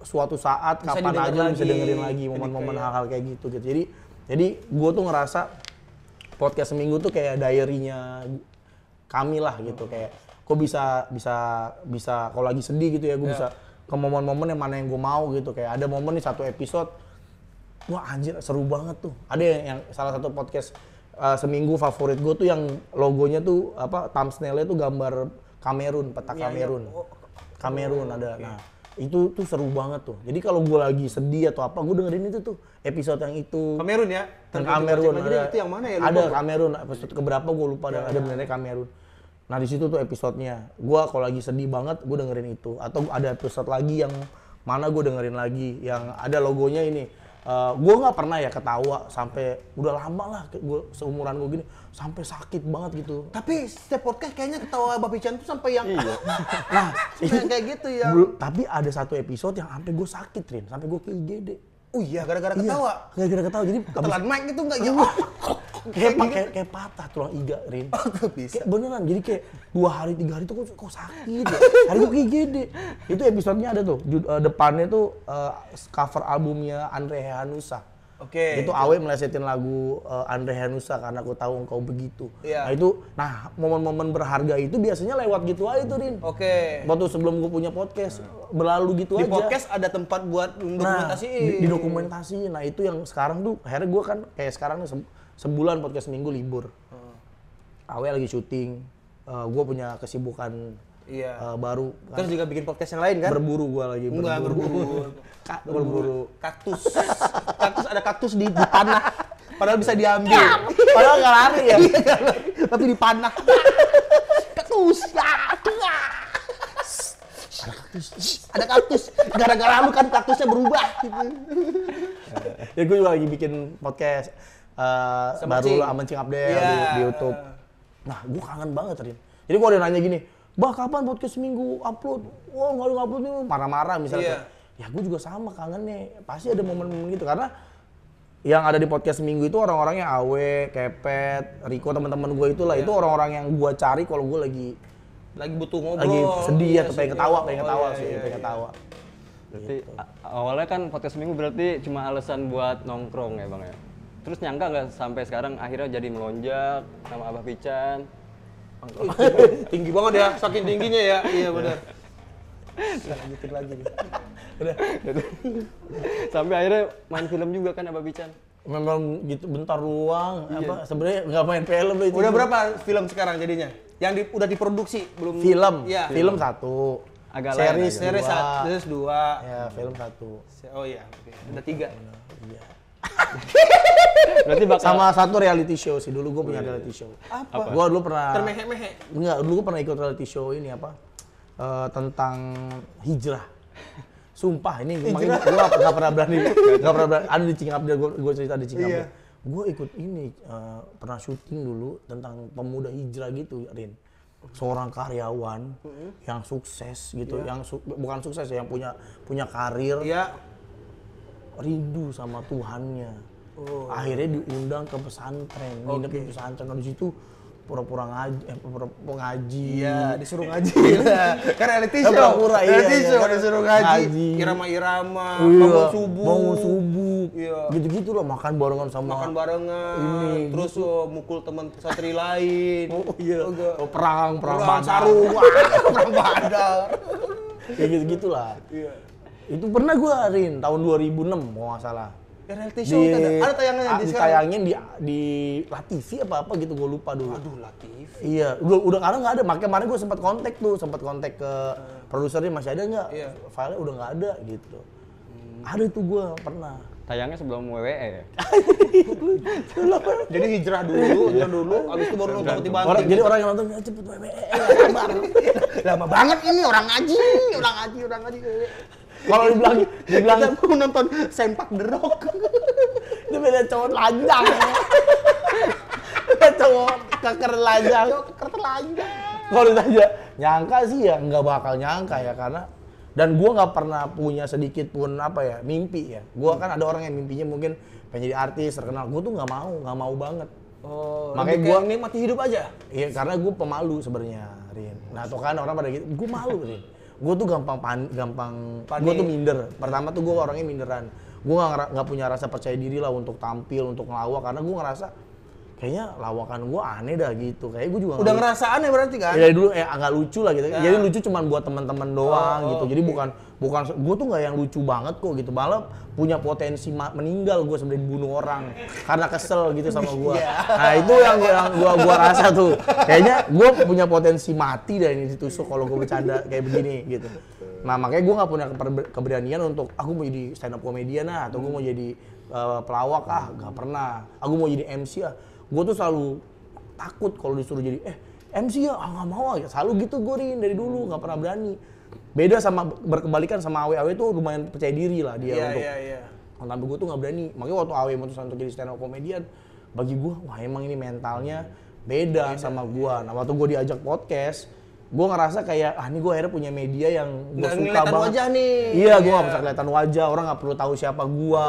suatu saat bisa kapan aja lagi. bisa dengerin lagi momen-momen hal-hal kayak gitu gitu jadi jadi gue tuh ngerasa podcast seminggu tuh kayak diary-nya kami lah gitu oh. kayak kok bisa bisa bisa kalau lagi sedih gitu ya gue yeah. bisa ke momen-momen yang mana yang gue mau gitu kayak ada momen nih satu episode wah anjir seru banget tuh ada yang, yang salah satu podcast uh, seminggu favorit gue tuh yang logonya tuh apa thumbnailnya tuh gambar Kamerun, peta iya, iya. Kamerun. Oh, oh, oh. Kamerun ada. Nah, itu tuh seru banget tuh. Jadi kalau gue lagi sedih atau apa, gue dengerin itu tuh episode yang itu. Kamerun ya? tentang Kamerun ada. Itu yang mana ya? Lupa ada Kamerun. Episode keberapa gue lupa. Ya, ada, ada iya. benernya Kamerun. Nah di situ tuh episodenya. Gue kalau lagi sedih banget, gue dengerin itu. Atau ada episode lagi yang mana gue dengerin lagi, yang ada logonya ini Uh, eh, gue nggak pernah ya ketawa sampai udah lama lah gue seumuran gue gini sampai sakit banget gitu. Tapi setiap podcast kayaknya ketawa babi Chan tuh sampai yang iya. nah sampai kayak gitu ya. Tapi ada satu episode yang sampai gue sakit Rin, sampai gue ke IGD. Oh iya, gara-gara ketawa. Iya, gara-gara ketawa. Jadi ketelan mic itu enggak ya. kayak kayak, kayak patah tulang iga, Rin. Oh, gak bisa. Kayak beneran. Jadi kayak dua hari, tiga hari tuh kok, kok sakit ya. Hari kayak gede. Itu episodenya ada tuh. Eh, depannya tuh uh, cover albumnya Andre Hanusa Oke. Okay. Itu gitu. Awe melesetin lagu uh, Andre Hanusa karena aku tahu engkau begitu. Yeah. Nah itu, nah momen-momen berharga itu biasanya lewat gitu aja tuh Rin. Oke. Okay. Waktu sebelum gue punya podcast berlalu gitu di aja. Di podcast ada tempat buat dokumentasi. Nah, di Di nah itu yang sekarang tuh, akhirnya gue kan kayak sekarang se sebulan podcast minggu libur. Hmm. Awe lagi syuting, uh, eh, gue punya kesibukan Iya. Uh, baru. Terus juga bikin podcast yang lain kan? Berburu gua lagi. Enggak, berburu. Berburu. Ka berburu. Kaktus. kaktus ada kaktus di, di tanah. Padahal bisa diambil. Padahal nggak lari ya. Iya, Tapi di panah. kaktus. Ya. Ada kaktus. Ada kaktus. Gara-gara lu kan kaktusnya berubah gitu. ya gue juga lagi bikin podcast uh, baru lah Amancing Update yeah. di, di, YouTube. Nah, gue kangen banget tadi. Jadi gue ada nanya gini, bah kapan podcast seminggu upload? Wah oh, nggak lu upload nih, marah-marah misalnya. Yeah. Ya gue juga sama kangen nih, pasti ada momen-momen gitu karena yang ada di podcast minggu itu orang orangnya yang awe, kepet, Rico teman-teman gue itulah yeah. itu orang-orang yang gue cari kalau gue lagi lagi butuh ngobrol, lagi sedih ya, atau pengen ketawa, pengen oh, ketawa iya, sih, iya, pengen iya. ketawa. Berarti gitu. awalnya kan podcast minggu berarti cuma alasan buat nongkrong ya bang ya. Terus nyangka nggak sampai sekarang akhirnya jadi melonjak sama Abah Pican, tinggi banget ya, saking tingginya ya. Iya benar. lanjutin lagi nih. Sampai akhirnya main film juga kan Abah Bican? Memang gitu bentar ruang iya. apa sebenarnya nggak main film itu. Udah berapa film sekarang jadinya? Yang di, udah diproduksi belum? Film. Ya. Film satu. Agak series, lain, series dua. dua. Ya, film satu. Oh iya, okay. ada tiga. Iya. Berarti bakal... sama satu reality show sih. Dulu gue punya iya, iya. reality show. Apa? Gue dulu pernah termehe-mehe. Enggak, dulu gue pernah ikut reality show ini apa? Uh, tentang hijrah. Sumpah ini gue gak pernah berani, gak pernah berani. Ada anu di Cingap dia gue cerita di Cingap. Iya. Gue ikut ini uh, pernah syuting dulu tentang pemuda hijrah gitu, Rin seorang karyawan mm -hmm. yang sukses gitu, yeah. yang su bukan sukses ya, yang punya punya karir, yeah rindu sama Tuhannya. Oh. Akhirnya diundang ke pesantren, okay. nginep di pesantren. Nah, di situ pura-pura ngaji, eh, pura-pura ngaji. Iya, disuruh ngaji. Iya. kan reality show. Pura-pura, iya. Reality show, iya. disuruh ngaji. ngaji. Irama-irama, iya. bangun subuh. Bangun subuh. Iya. Gitu-gitu loh, makan barengan sama. Makan barengan. Ini. Terus gitu. Oh, mukul teman satri lain. Oh iya. Oh, oh perang, perang, perang sarung. perang badar. ya gitu-gitulah. Iya. Itu pernah gue Rin, tahun 2006 mau nggak salah. RLT show di, ada, ada tayangannya di, sekarang? tayangin di di LaTV apa apa gitu gue lupa dulu. Aduh LaTV. Iya, udah udah karena nggak ada. Makanya kemarin gue sempat kontak tuh, sempat kontak ke hmm. produsernya masih ada nggak? Iya. File-nya udah nggak ada gitu. Hmm. Ada tuh gue pernah. Tayangnya sebelum WWE ya. jadi hijrah dulu, hijrah iya. dulu, abis itu baru nonton tiba orang, Jadi orang yang nonton ya cepet WWE. Lama, lama banget ini orang ngaji, orang ngaji, orang ngaji. Kalau dibilang dibilang aku nonton sempak derok. Itu beda cowok telanjang. cowok keker telanjang. keker telanjang. Kalau ditanya nyangka sih ya nggak bakal nyangka ya karena dan gue nggak pernah punya sedikit pun apa ya mimpi ya gue kan ada orang yang mimpinya mungkin pengen jadi artis terkenal gue tuh nggak mau nggak mau banget oh, makanya gue nikmati hidup aja iya karena gue pemalu sebenarnya Rin nah tuh kan orang pada gitu gue malu Rin gue tuh gampang pan, gampang gue tuh minder pertama tuh gue orangnya minderan gue nggak punya rasa percaya diri lah untuk tampil untuk ngelawak karena gue ngerasa kayaknya lawakan gue aneh dah gitu kayak gue juga udah ngerasa aneh berarti kan ya dulu eh agak lucu lah gitu nah. jadi lucu cuman buat teman-teman doang oh, gitu jadi okay. bukan bukan gue tuh nggak yang lucu banget kok gitu balap punya potensi meninggal gue sebenarnya bunuh orang karena kesel gitu sama gue iya. nah itu yang yang gue gua rasa tuh kayaknya gue punya potensi mati dari ini ditusuk kalau gue bercanda kayak begini gitu nah makanya gue nggak punya keberanian untuk aku mau jadi stand up comedian ah atau gue mau jadi uh, pelawak ah nggak pernah aku mau jadi MC ah gue tuh selalu takut kalau disuruh jadi eh MC ya ah nggak mau ya selalu gitu gue dari dulu nggak pernah berani beda sama berkebalikan sama awe awe tuh lumayan percaya diri lah dia yeah, untuk yeah, yeah. tapi gue tuh nggak berani makanya waktu awe memutuskan untuk jadi stand up comedian bagi gue wah emang ini mentalnya beda, beda sama iya. gue yeah. nah waktu gue diajak podcast gue ngerasa kayak ah ini gue akhirnya punya media yang gue suka banget wajah nih iya gue yeah. gak iya. bisa kelihatan wajah orang nggak perlu tahu siapa gue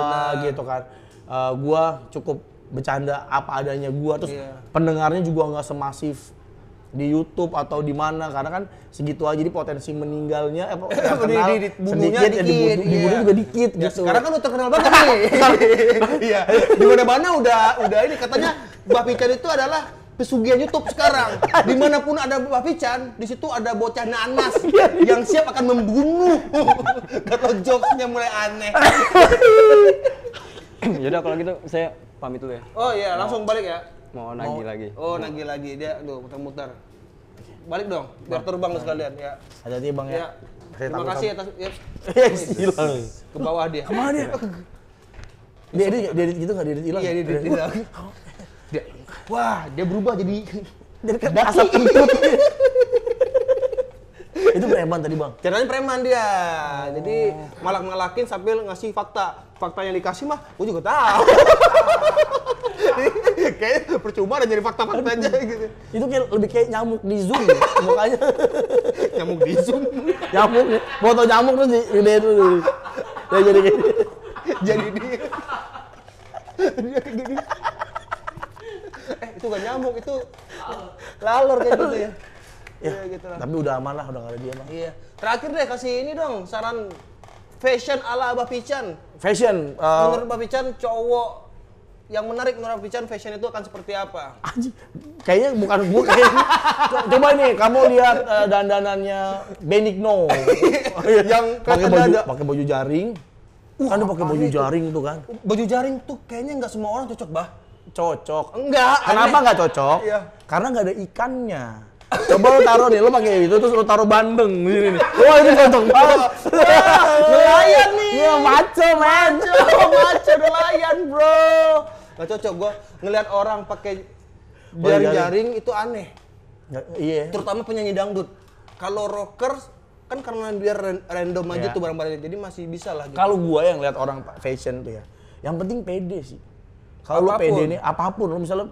gitu kan uh, eh, gue cukup bercanda apa adanya gue terus yeah. pendengarnya juga nggak semasif di YouTube atau di mana karena kan segitu aja jadi potensi meninggalnya eh, yang kenal di, di, bunuhnya sedikit, ya, dikit, ya, dibunuh, iya. dibunuh juga dikit ya, gitu. Sekarang kan udah terkenal banget nih. iya. Di mana-mana udah udah ini katanya Mbak Pican itu adalah pesugihan YouTube sekarang. Dimanapun ada Mbak Pican, di situ ada bocah nanas iya, yang siap akan membunuh. Kata jokesnya mulai aneh. jadi kalau gitu saya pamit dulu ya. Oh iya, langsung balik ya. Mau nagih lagi. Oh, nagih lagi. Dia tuh muter-muter. Balik dong, biar terbang lu sekalian ya. Ada dia Bang ya. ya. Terima kasih atas ya. hilang ya, Ke bawah dia. Kemana dia? Iya. Dia dia dia gitu nggak dia hilang? Iya dia dia hilang. wah dia berubah jadi kan dari asap kentut. itu preman tadi bang Ceritanya preman dia oh. jadi malak malakin sambil ngasih fakta fakta yang dikasih mah gua juga tahu Iya, kayaknya percuma dan jadi fakta-fakta aja gitu. Itu kayak lebih kayak nyamuk di Zoom ya, mukanya. nyamuk di Zoom. nyamuk, foto nyamuk tuh di gede itu. jadi gitu. jadi dia. dia kayak gini. Eh, itu gak nyamuk, itu lalur kayak gitu ya. Ya, ya gitu lah. Tapi udah aman lah, udah gak ada dia, mah. Iya. Terakhir deh kasih ini dong saran fashion ala Abah Pican. Fashion. Uh, Menurut Abah Pican cowok yang menarik menurut Pican fashion itu akan seperti apa? Anjir, kayaknya bukan bukan. Coba ini, kamu lihat uh, dandanannya Benigno. yang pakai baju pakai baju jaring. Uh, kan dia pakai baju jaring itu kan. Baju jaring tuh kayaknya nggak semua orang cocok, Bah. Cocok. Enggak. Kenapa nggak cocok? Iya. Karena nggak ada ikannya. Coba lo taruh nih, lo pakai itu terus lo taruh bandeng di sini. Wah, itu cocok banget. Nelayan nih. Iya, maco, Maco, maco nelayan, bro. Gak cocok gua ngelihat orang pakai oh, iya, jaring-jaring iya. itu aneh. Ya, iya. Terutama penyanyi dangdut. Kalau rockers kan karena dia random aja iya. tuh barang-barangnya jadi masih bisa lah gitu. Kalau gua yang lihat orang fashion tuh ya, yang penting pede sih. Kalau lu pede nih apapun lu misalnya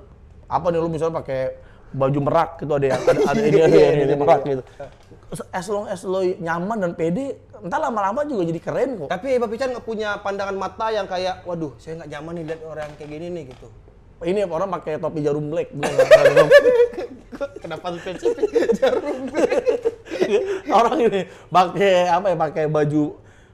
apa nih lu misalnya pakai baju merak gitu ada yang ada, ada ini ada iya, yang ini iya, merak iya. gitu. As long as lo nyaman dan pede, entah lama-lama juga jadi keren kok. Tapi Pak Pican nggak punya pandangan mata yang kayak, waduh, saya nggak nyaman nih lihat orang yang kayak gini nih gitu. Ini orang pakai topi jarum black, kenapa Kenapa spesifik jarum black? orang ini pakai apa ya? Pakai baju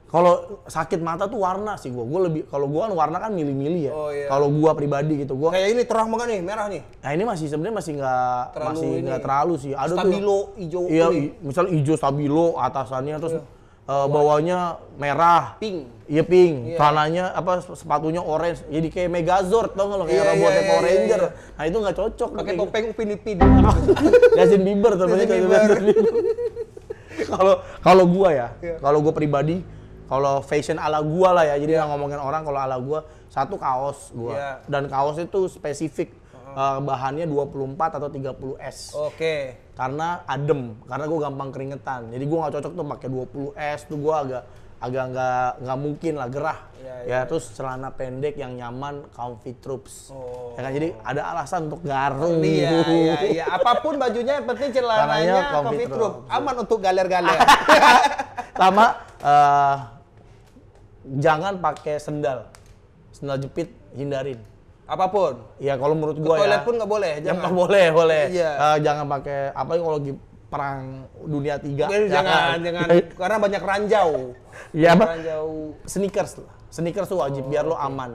kalau sakit mata tuh warna sih gua. Gua lebih kalau gua kan warna kan milih-milih ya. Oh, iya. Kalau gua pribadi gitu gua. Kayak ini terang banget nih, merah nih. Nah, ini masih sebenarnya masih enggak masih enggak terlalu sih. Ada stabilo tuh hijau. Iya, misal hijau stabilo atasannya terus iya. Uh, bawahnya merah, pink, iya pink, yeah. Iya. tanahnya apa sepatunya orange, jadi kayak Megazord tau kalau lo kayak iya, robot yeah, iya, Power Ranger. Iya, Nah itu enggak cocok. Pakai topeng upin ipin. Nah, Jasin Bieber temennya kayak Bieber. Kalau kalau gua ya, kalau gua pribadi kalau fashion ala gua lah ya jadi yeah. ngomongin orang kalau ala gua satu kaos gua yeah. dan kaos itu spesifik uh, bahannya 24 atau 30 S. Oke. Okay. Karena adem, karena gua gampang keringetan. Jadi gua nggak cocok tuh pakai 20 S tuh gua agak agak nggak nggak mungkin lah gerah. Iya, ya, ya, ya, terus celana pendek yang nyaman comfy troops. Oh. Ya kan jadi ada alasan untuk garung. Iya, iya, iya. Apapun bajunya yang penting celananya comfy, comfy troops. Aman untuk galer-galer. Sama uh, jangan pakai sendal. Sendal jepit hindarin. Apapun. Ya kalau menurut gue ya toilet pun nggak boleh. Ya, jangan. gak boleh, boleh. Iya. Uh, jangan pakai apa yang kalau perang dunia tiga. Ya jangan, kan? jangan. jangan. Karena banyak ranjau. ya apa? Ranjau. Sneakers lah. Sneakers tuh wajib oh, biar okay. lo aman.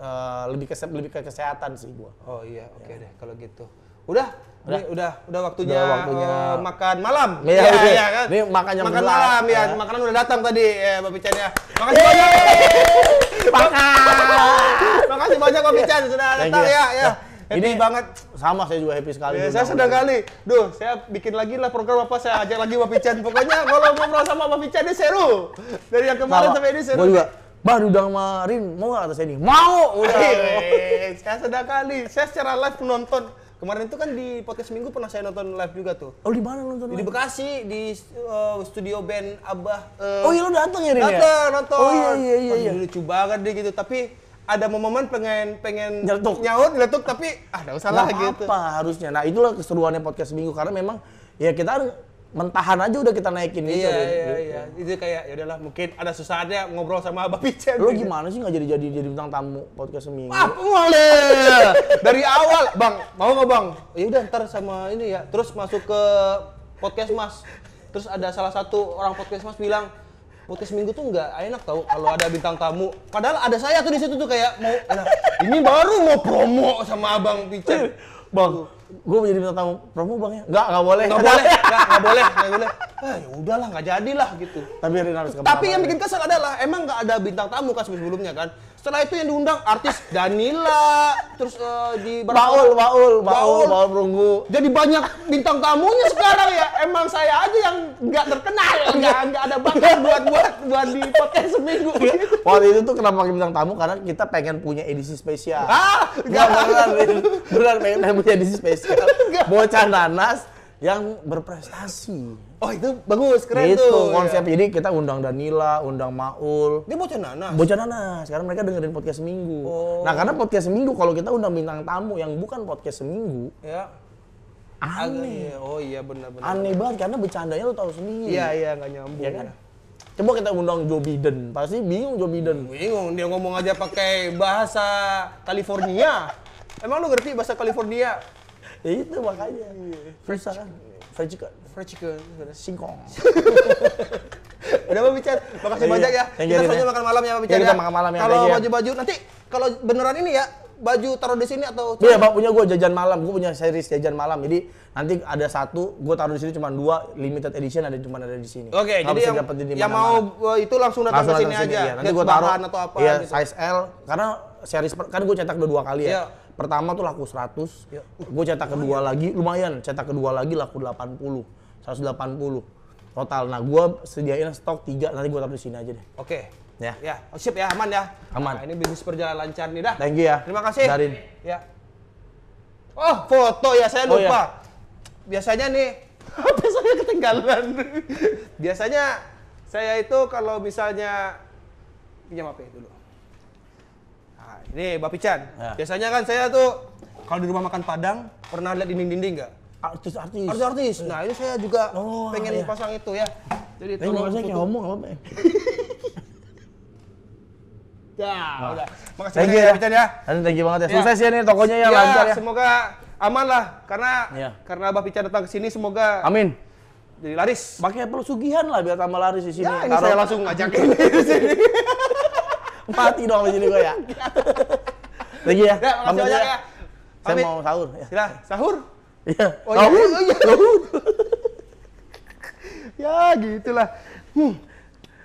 Uh, lebih ke lebih ke kesehatan sih gue Oh iya, oke okay ya. deh kalau gitu. Udah, Udah, ini udah, udah waktunya, udah waktunya... Uh, makan malam. Iya, ya, ya, kan? Ini makan jam Makan malam, ya. ya. Makanan udah datang tadi, ya, eh, Bapak Pican ya. Makasih Yeay! banyak. Makan. Makasih banyak Bapak Pican sudah datang ya ya, ya. Happy ini banget. Sama saya juga happy sekali. Ya, saya sedang kali. Duh, saya bikin lagi lah program apa saya ajak lagi Bapak Pican. Pokoknya kalau ngobrol sama Bapak Pican ini seru. Dari yang kemarin sama. sampai ini seru. Gua juga. Bah, udah kemarin mau nggak atas ini? Mau. Iya, udah. Iya, saya sedang kali. Saya secara live menonton Kemarin itu kan di podcast Minggu pernah saya nonton live juga tuh. Oh, di mana nonton? Di, live? Bekasi di uh, studio band Abah. Uh, oh, iya lo datang ya, Rin? Ya? Datang nonton. Oh iya iya iya. iya. Lucu banget deh gitu, tapi ada momen pengen pengen nyeletuk nyaut nyeletuk tapi ah enggak usah lah gitu. apa harusnya. Nah, itulah keseruannya podcast Minggu karena memang ya kita mentahan aja udah kita naikin iya, gitu. Iya, iya, iya. Itu kayak ya udahlah mungkin ada susahnya ngobrol sama Abah Picen. Lu gimana sih nggak jadi jadi jadi bintang tamu podcast seminggu? Ah, boleh. Dari awal, Bang. Mau nggak Bang? Ya udah ntar sama ini ya. Terus masuk ke podcast Mas. Terus ada salah satu orang podcast Mas bilang, podcast minggu tuh nggak enak tau kalau ada bintang tamu. Padahal ada saya tuh di situ tuh kayak mau, nah, ini baru mau promo sama Abang Pichen. Bang, gue jadi bintang tamu promo bang ya? Enggak, enggak boleh. Enggak boleh, enggak, boleh, enggak boleh. Eh, ya udahlah, nggak jadilah gitu. Tapi harus Tapi yang bikin kesel adalah emang nggak ada bintang tamu kan sebelumnya kan. Setelah itu yang diundang artis Danila, terus uh, di Baul, Baul, Baul, Baul Perunggu. Jadi banyak bintang tamunya sekarang ya. Emang saya aja yang nggak terkenal, nggak nggak ada bakat buat buat buat di podcast seminggu. Iya. Waktu itu tuh kenapa bintang tamu karena kita pengen punya edisi spesial. Ah, nggak benar, benar pengen punya edisi spesial. Bocah nanas yang berprestasi. Oh itu bagus, keren gitu, tuh. konsep. Ya. Jadi kita undang Danila, undang Maul. Ini bocah nanas? Bocah nanas. Sekarang mereka dengerin podcast seminggu. Oh. Nah karena podcast seminggu kalau kita undang bintang tamu yang bukan podcast seminggu. Ya. Aneh. oh iya benar-benar. Aneh banget karena bercandanya lo tau sendiri. Iya iya nggak nyambung. Ya kan? Coba kita undang Joe Biden, pasti bingung Joe Biden. Bingung, dia ngomong aja pakai bahasa California. Emang lu ngerti bahasa California? ya itu makanya fresh kan fresh chicken fresh chicken singkong udah Pak Bicar makasih iya. banyak ya Thank kita selanjutnya makan malam ya Pak iya, Bicar ya, kita makan malam ya kalau baju-baju nanti kalau beneran ini ya baju taruh di sini atau iya pak punya gue jajan malam gue punya series jajan malam jadi nanti ada satu gue taruh di sini cuma dua limited edition ada cuma ada di sini oke okay, jadi yang, di yang mau eh, itu langsung datang langsung ke sini, aja iya. nanti gue taruh atau apa iya, gitu. size L karena series kan gue cetak dua, dua kali ya iya pertama tuh laku 100 ya. gue cetak lumayan. kedua lagi lumayan cetak kedua lagi laku 80 180 total nah gue sediain stok tiga nanti gue taruh di sini aja deh oke okay. ya ya oh, siap ya aman ya aman nah, ini bisnis perjalanan lancar nih dah thank you ya terima kasih Darin ya oh foto ya saya oh, iya. lupa oh, ya. biasanya nih biasanya ketinggalan biasanya saya itu kalau misalnya pinjam HP dulu ini Mbak Pican. Ya. Biasanya kan saya tuh kalau di rumah makan Padang pernah lihat dinding-dinding nggak? Artis-artis. Artis-artis. Ya. Nah ini saya juga oh, pengen ya. pasang itu ya. Jadi Tapi tolong saya kayak ngomong apa? Ya, nah. udah. Makasih thank you, ya, ya, Pican ya. Nanti thank you banget ya. ya. Sukses ya nih tokonya ya, ya lancar ya. Semoga aman lah karena ya. karena Abah Pican datang ke sini semoga Amin jadi laris. Pakai perlu sugihan lah biar tambah laris di sini. Ya, ini saya langsung ngajakin di sini. Empati dong di sini gue ya. Lagi ya. Ya, makasih banyak ya. ya. Saya mau sahur. Ya. Sila, sahur? Iya. Oh, sahur. Iya. iya. Sahur. ya, gitulah. Hmm.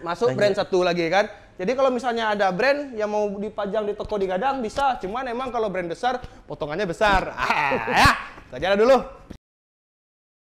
Masuk Thank brand satu lagi kan. Jadi kalau misalnya ada brand yang mau dipajang di toko di gadang bisa, cuman emang kalau brand besar potongannya besar. ah, ya. Kita jalan dulu.